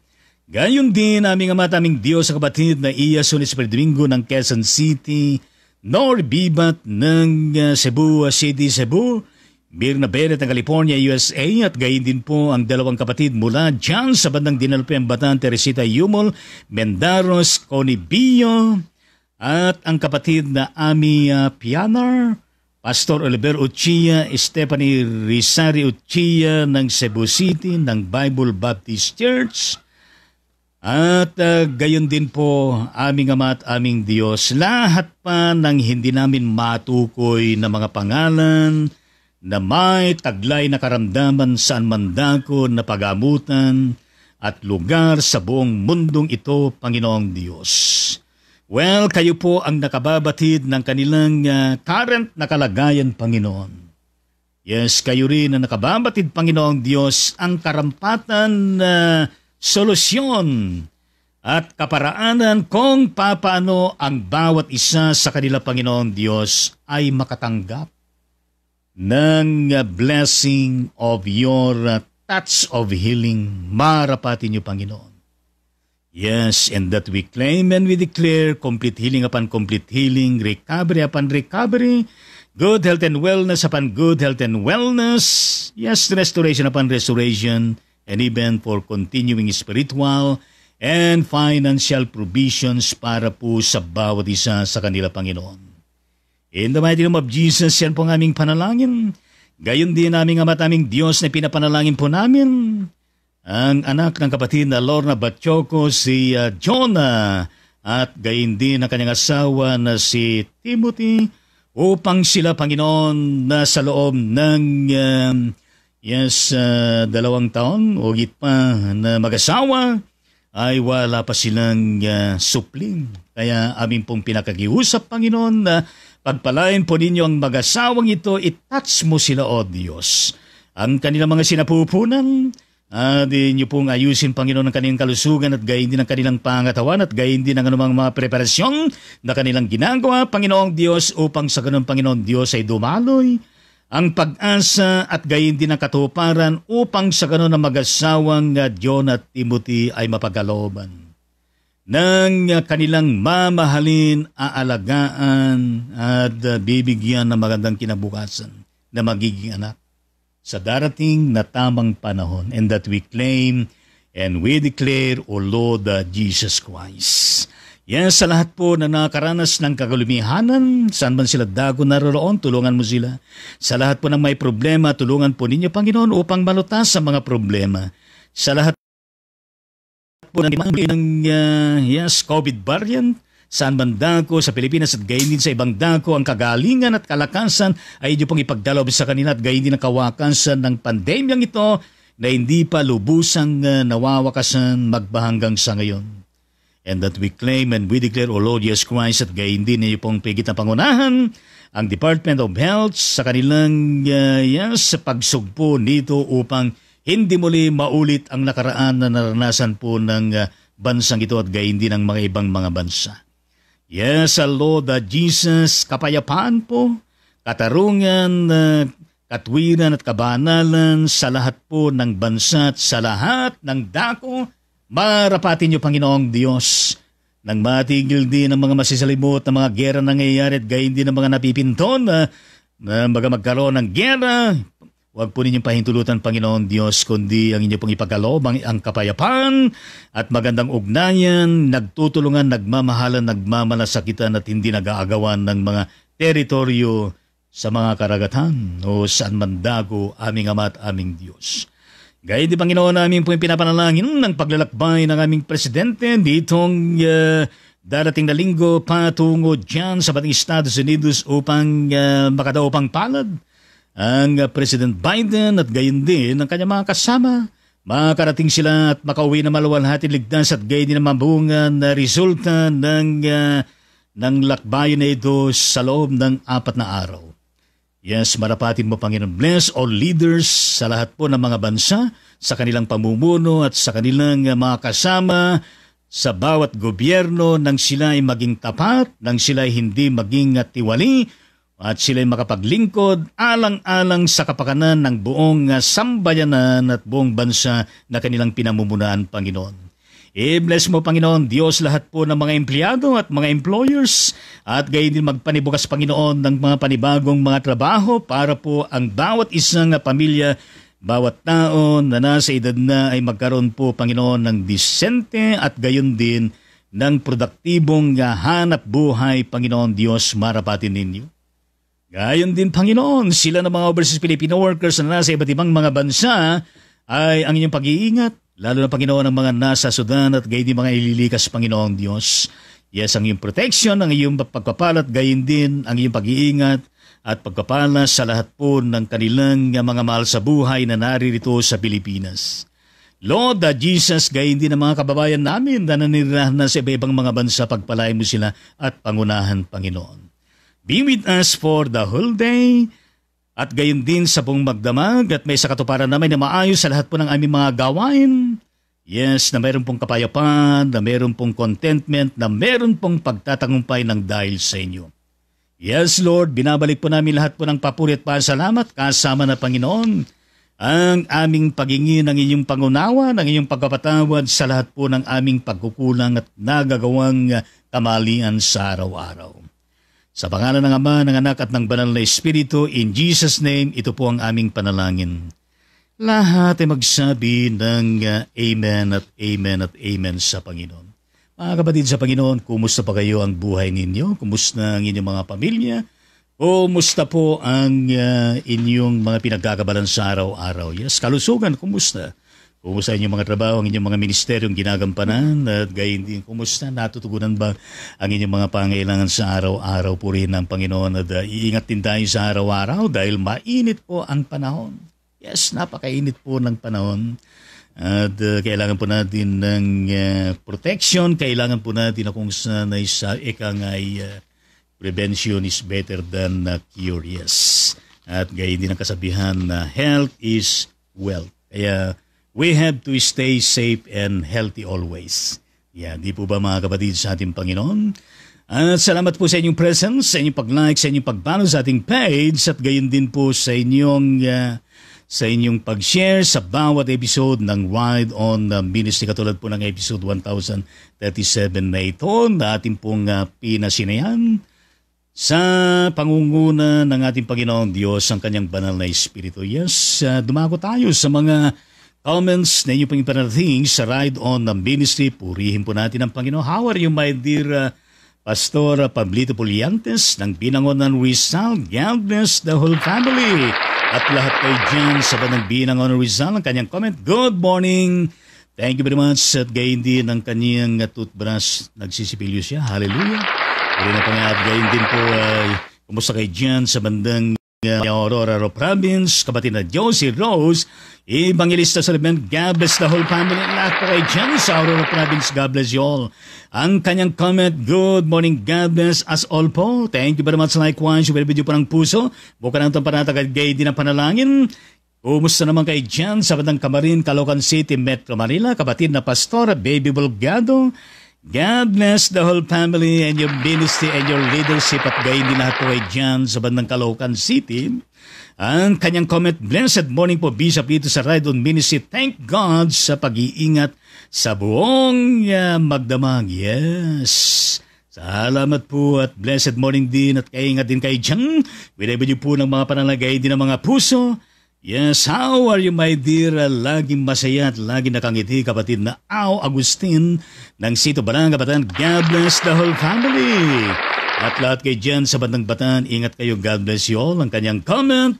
Gayon din aming ama aming Diyos sa kapatid na Iya Sunis Domingo ng Quezon City, Bibat ng ah, Cebu City, Cebu, Mirna Bennett ng California, USA at gayon din po ang dalawang kapatid mula dyan sa bandang Dinalpiang Batan, Teresita Yumol, Mendaros, Conibio at ang kapatid na Ami uh, Pianar, Pastor Oliver Uchia, Stephanie Risari Uchia ng Cebu City ng Bible Baptist Church at uh, gayon din po aming Ama at aming Diyos, lahat pa ng hindi namin matukoy na mga pangalan, na may taglay na karamdaman saan mandako na pagamutan at lugar sa buong mundong ito, Panginoong Diyos. Well, kayo po ang nakababatid ng kanilang ah, current na kalagayan, Panginoon. Yes, kayo rin ang nakababatid, Panginoong Diyos, ang karampatan na solusyon at kaparaanan kung paano ang bawat isa sa kanila, Panginoong Diyos, ay makatanggap ng blessing of your uh, touch of healing. Marapatin niyo, Panginoon. Yes, and that we claim and we declare complete healing upon complete healing, recovery upon recovery, good health and wellness upon good health and wellness, yes, restoration upon restoration, and even for continuing spiritual and financial provisions para po sa bawat isa sa kanila, Panginoon. In the mighty name of Jesus, yan po ang aming panalangin. Gayon din aming amat aming Diyos na pinapanalangin po namin. Ang anak ng kapatid na Lorna Bachoco, si uh, Jonah, at gayon din ang kanyang asawa na si Timothy, upang sila, Panginoon, na sa loob ng uh, yes, uh, dalawang taon o git pa na mag-asawa, ay wala pa silang uh, supling. Kaya aming pong pinakagiusap, Panginoon, na uh, Pagpalain po ninyo ang mag-asawang ito, itouch mo sila, O Diyos. Ang kanilang mga sinapupunan, at uh, inyo pong ayusin, Panginoon, ang kanilang kalusugan at gayin din ang kanilang pangatawan at gayin din ang anumang mga preparasyon na kanilang ginagawa, Panginoong Diyos, upang sa ganun, Panginoon Diyos, ay dumaloy ang pag-asa at gayin din ang katuparan upang sa ganun ang mag-asawang ah, John at Timothy ay mapagaloban ng kanilang mamahalin, aalagaan at bibigyan ng magandang kinabukasan na magiging anak sa darating na tamang panahon and that we claim and we declare, O Lord uh, Jesus Christ. Yan yes, sa lahat po na nakaranas ng kagalumihanan, saan man sila dago naroroon, tulungan mo sila. Sa lahat po ng may problema, tulungan po ninyo, Panginoon, upang malutas sa mga problema. Sa lahat po ng ng uh, ah, yes, COVID variant saan man dako sa Pilipinas at gayon din sa ibang dako ang kagalingan at kalakasan ay inyo pong ipagdalob sa kanila at gayon din ang kawakasan ng pandemyang ito na hindi pa lubusang uh, nawawakasan magbahanggang sa ngayon. And that we claim and we declare, O Lord Jesus Christ, at gayon din ninyo pong pigit na pangunahan ang Department of Health sa kanilang uh, yes, pagsugpo nito upang hindi muli maulit ang nakaraan na naranasan po ng ah, bansang ito at gayon din ng mga ibang mga bansa. Yes, a Lord uh, Jesus, kapayapaan po, katarungan, uh, katwiran at kabanalan sa lahat po ng bansa at sa lahat ng dako, marapatin niyo Panginoong Diyos. Nang matigil din ang mga masisalimot na mga gera nangyayari at gayon din ang mga napipinton ah, na, uh, na magkaroon ng gera, Huwag po ninyong pahintulutan, Panginoon Diyos, kundi ang inyo pong ipagkaloob ang, ang kapayapaan at magandang ugnayan, nagtutulungan, nagmamahalan, nagmamalasakitan at hindi nag-aagawan ng mga teritoryo sa mga karagatan o saan mandago aming Ama at aming Diyos. Gaya di Panginoon namin po yung pinapanalangin ng paglalakbay ng aming Presidente ditong uh, darating na linggo patungo dyan sa bating Estados Unidos upang uh, makadaupang palad ang ah, President Biden at gayon din ang kanyang mga kasama. Makarating sila at makauwi na maluwalhati ligtas at gayon din ang mabungan na resulta ng, uh, ng lakbayan na ito sa loob ng apat na araw. Yes, marapatin mo Panginoon bless all leaders sa lahat po ng mga bansa, sa kanilang pamumuno at sa kanilang ah, mga kasama sa bawat gobyerno nang sila ay maging tapat, nang sila ay hindi maging tiwali, at sila'y makapaglingkod alang-alang sa kapakanan ng buong uh, sambayanan at buong bansa na kanilang pinamumulaan, Panginoon. I-bless mo, Panginoon, Diyos lahat po ng mga empleyado at mga employers at gayon din magpanibukas, Panginoon, ng mga panibagong mga trabaho para po ang bawat isang pamilya bawat tao na nasa edad na ay magkaroon po, Panginoon, ng disente at gayon din ng produktibong uh, hanap buhay, Panginoon Diyos, marapatin ninyo. Gayon din Panginoon, sila ng mga overseas Filipino workers na nasa iba't ibang mga bansa ay ang inyong pag-iingat, lalo na Panginoon ang mga nasa Sudan at gayon din mga ililikas Panginoong Diyos. Yes, ang iyong protection, ang iyong pagpapalat, gayon din ang iyong pag-iingat at pagpapala sa lahat po ng kanilang mga mahal sa buhay na naririto sa Pilipinas. Lord, that ah, Jesus, gayon din ang mga kababayan namin na naninirahan na sa iba-ibang mga bansa, pagpalain mo sila at pangunahan, Panginoon. Be with us for the whole day. At gayon din sa buong magdamag at may sa katuparan namin na maayos sa lahat po ng aming mga gawain. Yes, na meron pong kapayapaan, na meron pong contentment, na meron pong pagtatagumpay ng dahil sa inyo. Yes, Lord, binabalik po namin lahat po ng papuri at pasalamat kasama na Panginoon. Ang aming pagingi ng inyong pangunawa, ng inyong pagpapatawad sa lahat po ng aming pagkukulang at nagagawang kamalian sa araw-araw. Sa pangalan ng Ama, ng Anak at ng Banal na Espiritu, in Jesus' name, ito po ang aming panalangin. Lahat ay magsabi ng uh, Amen at Amen at Amen sa Panginoon. Mga kapatid sa Panginoon, kumusta pa kayo ang buhay ninyo? Kumusta ang inyong mga pamilya? Kumusta po ang uh, inyong mga pinagkakabalan sa araw-araw? Yes, kalusugan, kumusta? Kumusta? Kumusta ang inyong mga trabaho, ang inyong mga ministeryong ginagampanan at gayon din kumusta natutugunan ba ang inyong mga pangailangan sa araw-araw po rin ng Panginoon at uh, iingat din tayo sa araw-araw dahil mainit po ang panahon. Yes, napakainit po ng panahon. At uh, kailangan po natin ng uh, protection, kailangan po natin na kung saan ay sa ikang ay uh, prevention is better than uh, cure. Yes. At gayon din ang kasabihan na uh, health is wealth. Kaya we have to stay safe and healthy always. Yeah, di po ba mga kapatid sa ating Panginoon? At salamat po sa inyong presence, sa inyong pag-like, sa inyong pag sa ating page at gayon din po sa inyong uh, sa inyong pag-share sa bawat episode ng Ride on the ah, Ministry katulad po ng episode 1037 na ito na ating pong uh, pinasinayan sa pangunguna ng ating Panginoong Diyos ang kanyang banal na Espiritu. Yes, uh, dumako tayo sa mga Comments na inyong pinarating sa Ride On ng Ministry. Purihin po natin ang Panginoon. How are you, my dear uh, Pastor Pablito Puliantes ng Binangonan Rizal? God the whole family. At lahat kayo dyan sa Banang Binangonan Rizal. Ang kanyang comment, Good morning. Thank you very much. At gayon din ng kanyang toothbrush. Nagsisipilyo siya. Hallelujah. Puri na po nga gayon din po. Uh, kumusta kayo dyan sa bandang Aurora Ro Province, kapatid na Josie Rose, Evangelista sa God Gabes, the whole family and ako kay Jan sa Aurora Province, God bless you all. Ang kanyang comment, good morning, God bless us all po. Thank you very much likewise, video po ng puso. Bukan ang itong panatagad gay din ang panalangin. Kumusta naman kay Jan sa Batang Kamarin, Caloocan City, Metro Manila, kapatid na Pastor Baby Bulgado, God bless the whole family and your ministry and your leadership at gayon din lahat po ay dyan sa bandang Caloocan City. Ang kanyang comment, Blessed morning po Bishop dito sa Ride on Ministry. Thank God sa pag-iingat sa buong uh, magdamag. Yes. Salamat po at blessed morning din at kaingat din kay dyan. Whenever niyo po ng mga panalagay din ng mga puso Yes, how are you my dear? Laging masaya at laging nakangiti kapatid na Ao Agustin ng Sito Balang Kapatan. God bless the whole family! At lahat kay dyan sa bandang batan, ingat kayo. God bless you all. Ang kanyang comment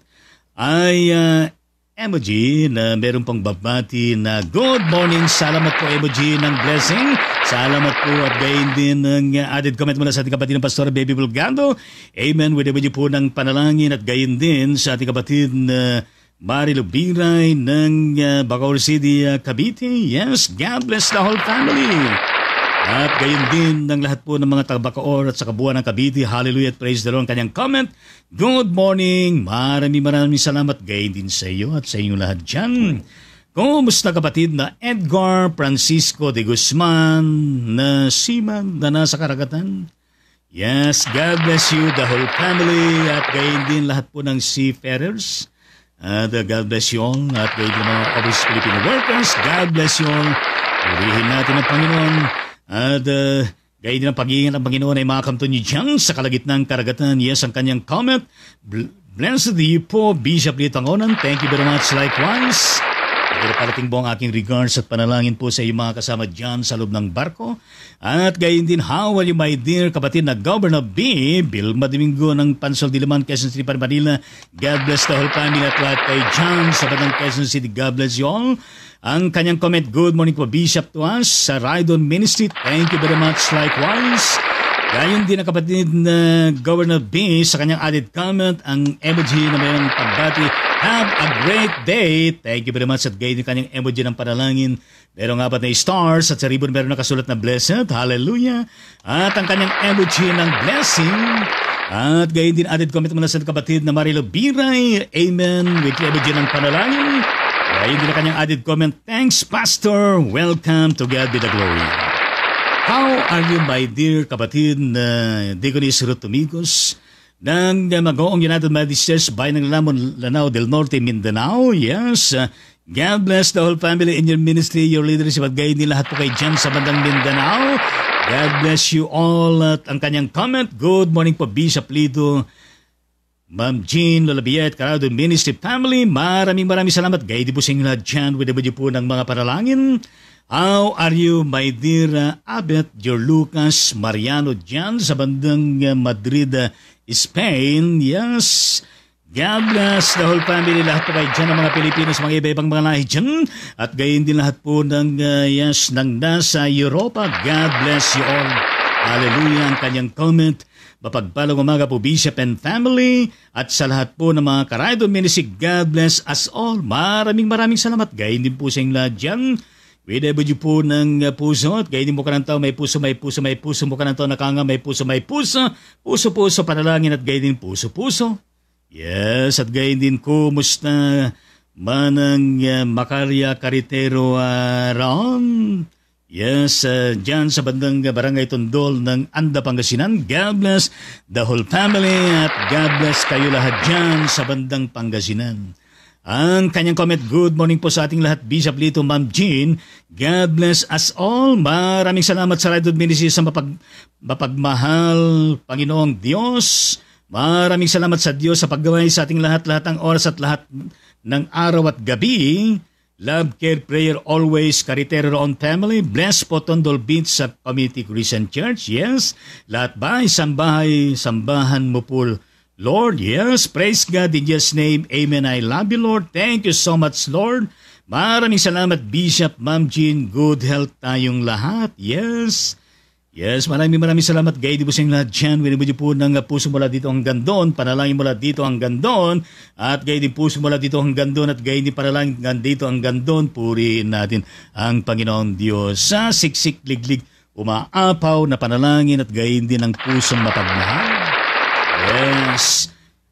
ay uh, emoji na meron pang babati na Good morning! Salamat po emoji ng blessing. Salamat po at gayon din ng added comment mula sa ating kapatid ng Pastor Baby Bulgando. Amen. With the po ng panalangin at gayon din sa ating kapatid na uh, Mari Lubiray ng uh, Bacoor City, uh, Cavite. Yes, God bless the whole family. At gayon din ng lahat po ng mga taga-Bacoor at sa kabuuan ng Cavite. Hallelujah at praise the Lord. Kanyang comment, Good morning. Marami maraming salamat. Gayon din sa iyo at sa inyong lahat dyan. Kumusta kapatid na Edgar Francisco de Guzman na seaman na nasa karagatan? Yes, God bless you, the whole family, at gayon din lahat po ng seafarers. At uh, God bless you all. Update ng mga Office Filipino Workers. God bless you all. Purihin natin ang Panginoon. At uh, gayon din ang pag-iingat ng Panginoon ay makakamto niyo dyan sa kalagitnang karagatan. Yes, ang kanyang comment. Bl- blessed you po, Bishop Tangonan. Thank you very much likewise. Pinapalating po ang aking regards at panalangin po sa iyong mga kasama dyan sa loob ng barko. At gayon din hawal yung my dear kapatid na Governor B. Bill Madimingo ng Pansol Diliman, Quezon City, Manila. God bless the whole family at lahat kay John sa Batang Quezon City. God bless you all. Ang kanyang comment, good morning po Bishop to us sa Rydon Ministry. Thank you very much likewise. Gayon din ang kapatid na Governor B sa kanyang added comment, ang emoji na mayroong pagbati Have a great day! Thank you very much at gayon yung kanyang emoji ng panalangin. Merong apat na stars at sa ribbon meron nakasulat na blessed, hallelujah. At ang kanyang emoji ng blessing. At gayon din added comment muna sa kapatid na Marilo Biray, amen, with emoji ng panalangin. Gayon din ang kanyang added comment, thanks pastor, welcome to God be the glory. How are you my dear kapatid na Degonis Deaconess Ruth ng magoong United Methodist Church by ng Lamon Lanao del Norte, Mindanao. Yes, God bless the whole family in your ministry, your leadership at gayon din lahat po kay Jan sa bandang Mindanao. God bless you all at ang kanyang comment. Good morning po Bishop Lito, Ma'am Jean, Lola Biet, Carado Ministry Family. Maraming maraming salamat. Gayon po sa inyo lahat dyan. With the po ng mga paralangin. How are you, my dear uh, Abet, your Lucas Mariano Jan sa bandang uh, Madrid, uh, Spain. Yes. God bless the whole family, lahat po kayo dyan ng mga Pilipino sa mga iba-ibang mga lahi dyan. At gayon din lahat po ng, uh, yes, ng nasa Europa. God bless you all. Hallelujah ang kanyang comment. Mapagpalang umaga po Bishop and family at sa lahat po ng mga Karaydo Ministry. God bless us all. Maraming maraming salamat. Gayon din po sa inyong lahat dyan. VW po ng uh, puso at gayon mo ka ng tao, may puso, may puso, may puso mo ka ng tao, nakanga, may puso, may puso, puso, puso, panalangin at gayon din puso, puso. Yes, at gayon din kumusta manang uh, makarya karitero uh, raon. Yes, uh, dyan sa bandang barangay Tondol ng Anda, Pangasinan. God bless the whole family at God bless kayo lahat dyan sa bandang Pangasinan. Ang kanyang comment, good morning po sa ating lahat, Bishop Lito, Ma'am Jean. God bless us all. Maraming salamat sa Radio Ministry sa mapag, mapagmahal Panginoong Diyos. Maraming salamat sa Diyos sa paggaway sa ating lahat-lahat ng oras at lahat ng araw at gabi. Love, care, prayer, always, Caritero on family. Bless po Tondol Beach sa Community Christian Church. Yes, lahat bahay, sambahay, sambahan mo po Lord, yes, praise God in Jesus' name. Amen. I love you, Lord. Thank you so much, Lord. Maraming salamat, Bishop Ma'am Jean. Good health tayong lahat. Yes. Yes, maraming maraming salamat. Guide po sa inyo lahat dyan. Winibod po ng puso mula dito hanggang doon. Panalangin mula dito hanggang doon. At guide puso mula dito hanggang doon. At guide panalangin hanggang dito ang doon. Puriin natin ang Panginoon Diyos sa siksik, liglig, umaapaw na panalangin at gayin din ang pusong mapagmahal. Yes.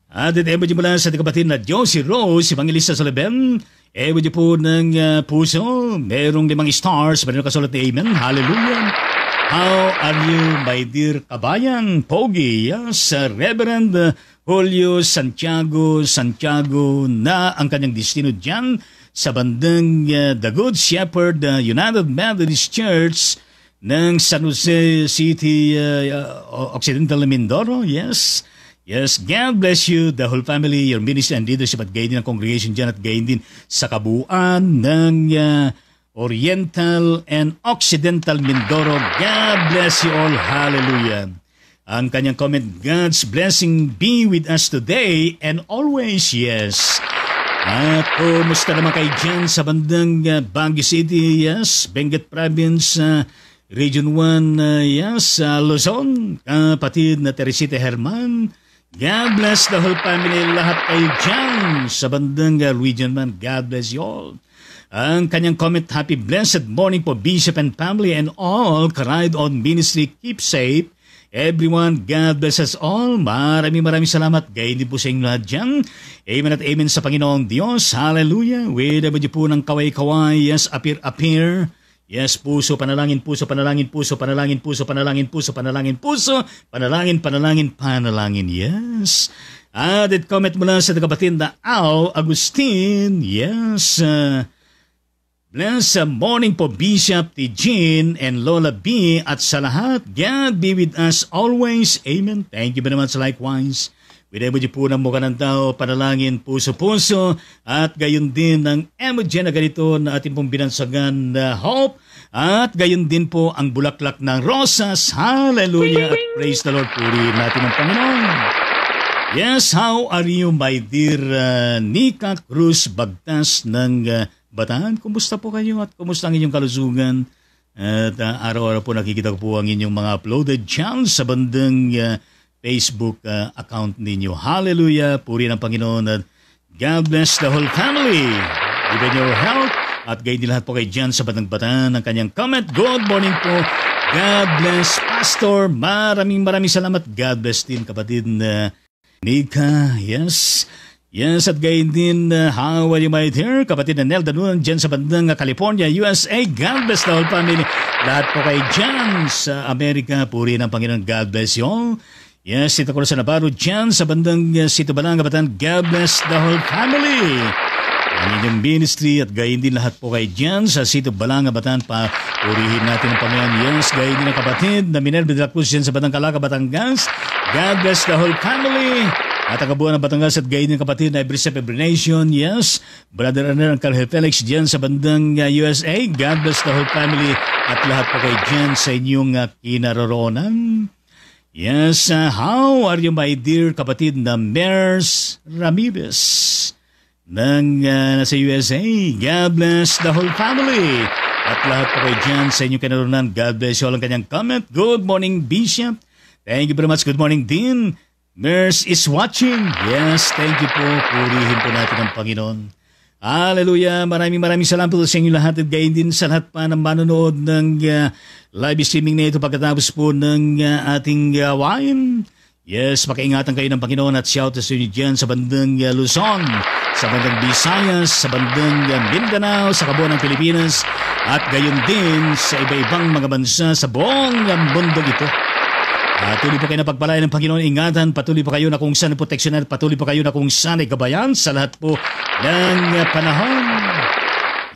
At ewan niyo mula sa kapatid na Josie Rose, si Pangilista Sullivan. Ewan eh, niyo po ng uh, puso, merong limang stars, Pero kasulat ni Amen. Hallelujah. How are you, my dear kabayan? Pogi, yes, uh, Reverend uh, Julio Santiago, Santiago na ang kanyang destino dyan sa bandang uh, The Good Shepherd uh, United Methodist Church ng San Jose City, uh, uh, Occidental Mindoro, yes. Yes Yes, God bless you, the whole family, your ministry and leadership at gayon din ng congregation dyan at gayon din sa kabuuan ng uh, Oriental and Occidental Mindoro. God bless you all. Hallelujah. Ang kanyang comment, God's blessing be with us today and always, yes. At kumusta naman kayo dyan sa bandang uh, Baguio City, yes, Benguet Province, uh, Region 1, uh, yes, uh, Luzon, kapatid na Teresita Herman, God bless the whole family, lahat kayo dyan sa bandang uh, region man. God bless you all. Ang kanyang comment, Happy Blessed Morning po Bishop and family and all cried on Ministry. Keep safe. Everyone, God bless us all. Maraming maraming salamat. Gayun din po sa inyong lahat dyan. Amen at amen sa Panginoong Diyos. Hallelujah. Weda ba po ng kaway-kaway? Yes, appear, appear. Yes, puso, panalangin, puso, panalangin, puso, panalangin, puso, panalangin, puso, panalangin, puso, panalangin, panalangin, panalangin, yes. At it comment mula sa tagabatin na Al Agustin, yes. Uh, bless uh, morning po Bishop T. Jean and Lola B. At sa lahat, God be with us always. Amen. Thank you very much likewise. Binabuji po ng mukha ng tao, panalangin, puso-puso at gayon din ng emoji na ganito na ating pong binansagan na hope at gayon din po ang bulaklak ng rosas. Hallelujah at praise the Lord. Puri natin ang Panginoon. Yes, how are you my dear uh, Nika Cruz Bagtas ng uh, Bataan? Kumusta po kayo at kumusta ang inyong kalusugan? At uh, araw-araw po nakikita ko po ang inyong mga uploaded channels sa bandang uh, Facebook uh, account ninyo. Hallelujah! Puri ng Panginoon at God bless the whole family. Even your health at gayon din lahat po kay Jan sa Batang Bataan ng kanyang comment. Good morning po. God bless Pastor. Maraming maraming salamat. God bless din kapatid na uh, Nika. Yes. Yes, at gayon din, uh, how are you my dear? Kapatid na Nel Danunan dyan sa bandang uh, California, USA. God bless the whole family. Lahat po kay Jan sa Amerika. Puri ng Panginoon. God bless you all. Yes, ito ko sa Navarro dyan sa bandang uh, Sito Balang, Kapatan. God bless the whole family. Ang inyong ministry at gayon din lahat po kay dyan sa Sito Balang, Kapatan. Paurihin natin ang Panginoon. Yes, gayon din ang kapatid na Minerva de la Cruz dyan sa Bandang Calaca, Batangas. God bless the whole family. At ang kabuuan ng Batangas at gayon ng kapatid na every step nation. Yes, brother Arnel ang Carl Felix dyan sa bandang uh, USA. God bless the whole family at lahat po kay dyan sa inyong uh, kinaroroonan. Yes, uh, how are you my dear kapatid na Mers Ramirez ng uh, nasa USA? God bless the whole family. At lahat po kayo dyan sa inyong kinalunan. God bless you all ang kanyang comment. Good morning, Bishop. Thank you very much. Good morning, Dean. Nurse is watching. Yes, thank you po. Purihin po natin ang Panginoon. Hallelujah! Maraming maraming salamat po sa inyo lahat at gayon din sa lahat pa ng manonood ng uh, live streaming na ito pagkatapos po ng uh, ating gawain. Uh, Yes, pakiingatan kayo ng Panginoon at shout out sa inyo dyan sa bandang uh, Luzon, sa bandang Visayas, sa bandang uh, Mindanao, sa kabuuan ng Pilipinas at gayon din sa iba-ibang mga bansa sa buong uh, mundo ito. Patuloy pa kayo na pagpalain ng Panginoon ingatan, patuloy pa kayo na kung saan proteksyonan, patuloy pa kayo na kung saan ay gabayan sa lahat po ng panahon.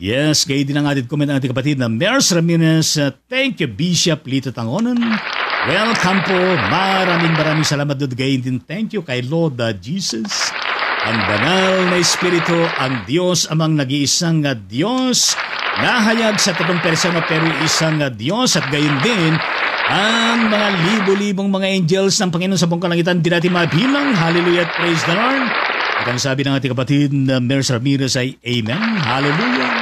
Yes, kayo din ang ating comment ng ating kapatid na Mers Ramirez. Thank you, Bishop Lito Tangonan. Welcome po. Maraming maraming salamat doon kayo din. Thank you kay Lord uh, Jesus. Ang banal na Espiritu, ang Diyos amang nag-iisang uh, Diyos, nahayag sa tatlong persona pero isang uh, Diyos at gayon din ang mga libo-libong mga angels ng Panginoon sa buong kalangitan, di natin mabilang. Hallelujah at praise the Lord. At ang sabi ng ating kapatid na Mers Ramirez ay Amen. Hallelujah.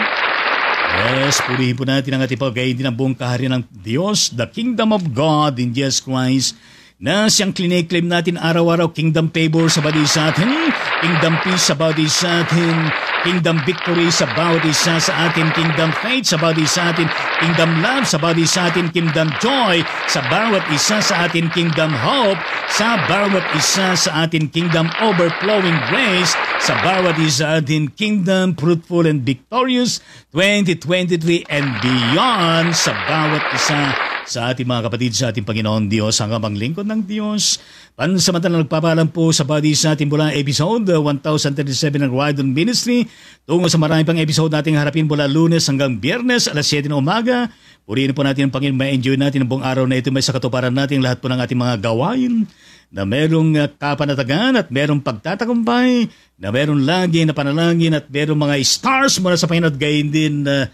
Yes, purihin po natin ang ating pagkain din ang buong kaharian ng Diyos, the kingdom of God in Jesus Christ, na siyang kline-claim natin araw-araw kingdom favor sa bawat sa atin, kingdom peace sa bawat sa atin, kingdom victory sa bawat sa, sa atin, kingdom faith sa bawat sa atin, kingdom love sa bawat sa atin, kingdom joy sa bawat isa sa atin, kingdom hope sa bawat isa sa atin, kingdom overflowing grace sa bawat isa atin, kingdom fruitful and victorious 2023 and beyond sa bawat isa sa ating mga kapatid sa ating Panginoon Diyos ang kamang lingkod ng Diyos. Pansamantala nagpapalam po sa body sa ating mula episode 1037 ng Rydon Ministry tungo sa marami pang episode nating harapin mula lunes hanggang biyernes alas 7 ng umaga. Purihin po natin ang Panginoon, may enjoy natin ang buong araw na ito, may sa katuparan natin lahat po ng ating mga gawain na merong kapanatagan at merong pagtatagumpay, na merong lagi na panalangin at merong mga stars mula sa Panginoon at gayon din uh,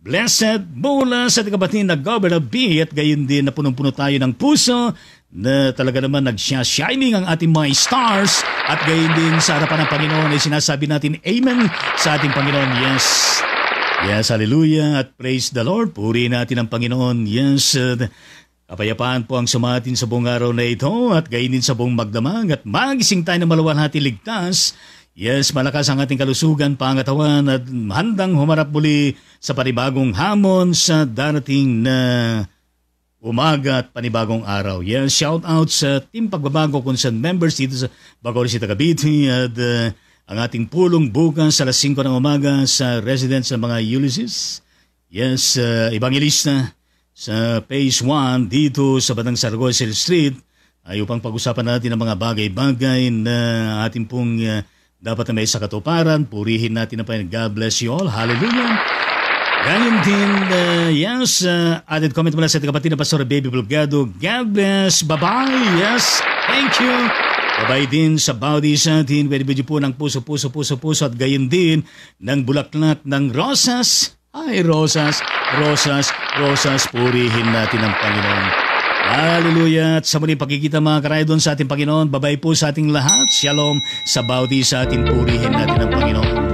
Blessed mula sa tagabatin na Governor B at gayon din na punong-puno tayo ng puso na talaga naman nagsya-shining ang ating mga stars at gayon din sa harapan ng Panginoon ay sinasabi natin Amen sa ating Panginoon. Yes. Yes, hallelujah at praise the Lord. Puri natin ang Panginoon. Yes. Kapayapaan po ang sumatin sa buong araw na ito at gayon din sa buong magdamang at magising tayo ng malawalhati ligtas Yes, malakas ang ating kalusugan, pangatawan at handang humarap muli sa panibagong hamon sa darating na umaga at panibagong araw. Yes, shout out sa Team Pagbabago Concerned Members dito sa Bacoris City Cavite at uh, ang ating pulong bukas sa alas 5 ng umaga sa residence ng mga Ulysses. Yes, uh, Evangelista sa Phase 1 dito sa Batang Sargosil Street ay upang pag-usapan natin ang mga bagay-bagay na ating pong uh, dapat na may sa katuparan, purihin natin na Panginoon. God bless you all. Hallelujah. Ganyan din, uh, yes, uh, added comment mula sa ating kapatid na Pastor Baby Bulgado. God bless. Bye-bye. Yes, thank you. Gabay din sa body sa atin, pwede po ng puso, puso, puso, puso at gayon din ng bulaklat ng rosas. Ay, rosas, rosas, rosas, purihin natin ang Panginoon. Hallelujah! At sa muling pagkikita mga karaydon sa ating Panginoon, babay po sa ating lahat. Shalom sa bawti sa ating purihin natin ang Panginoon.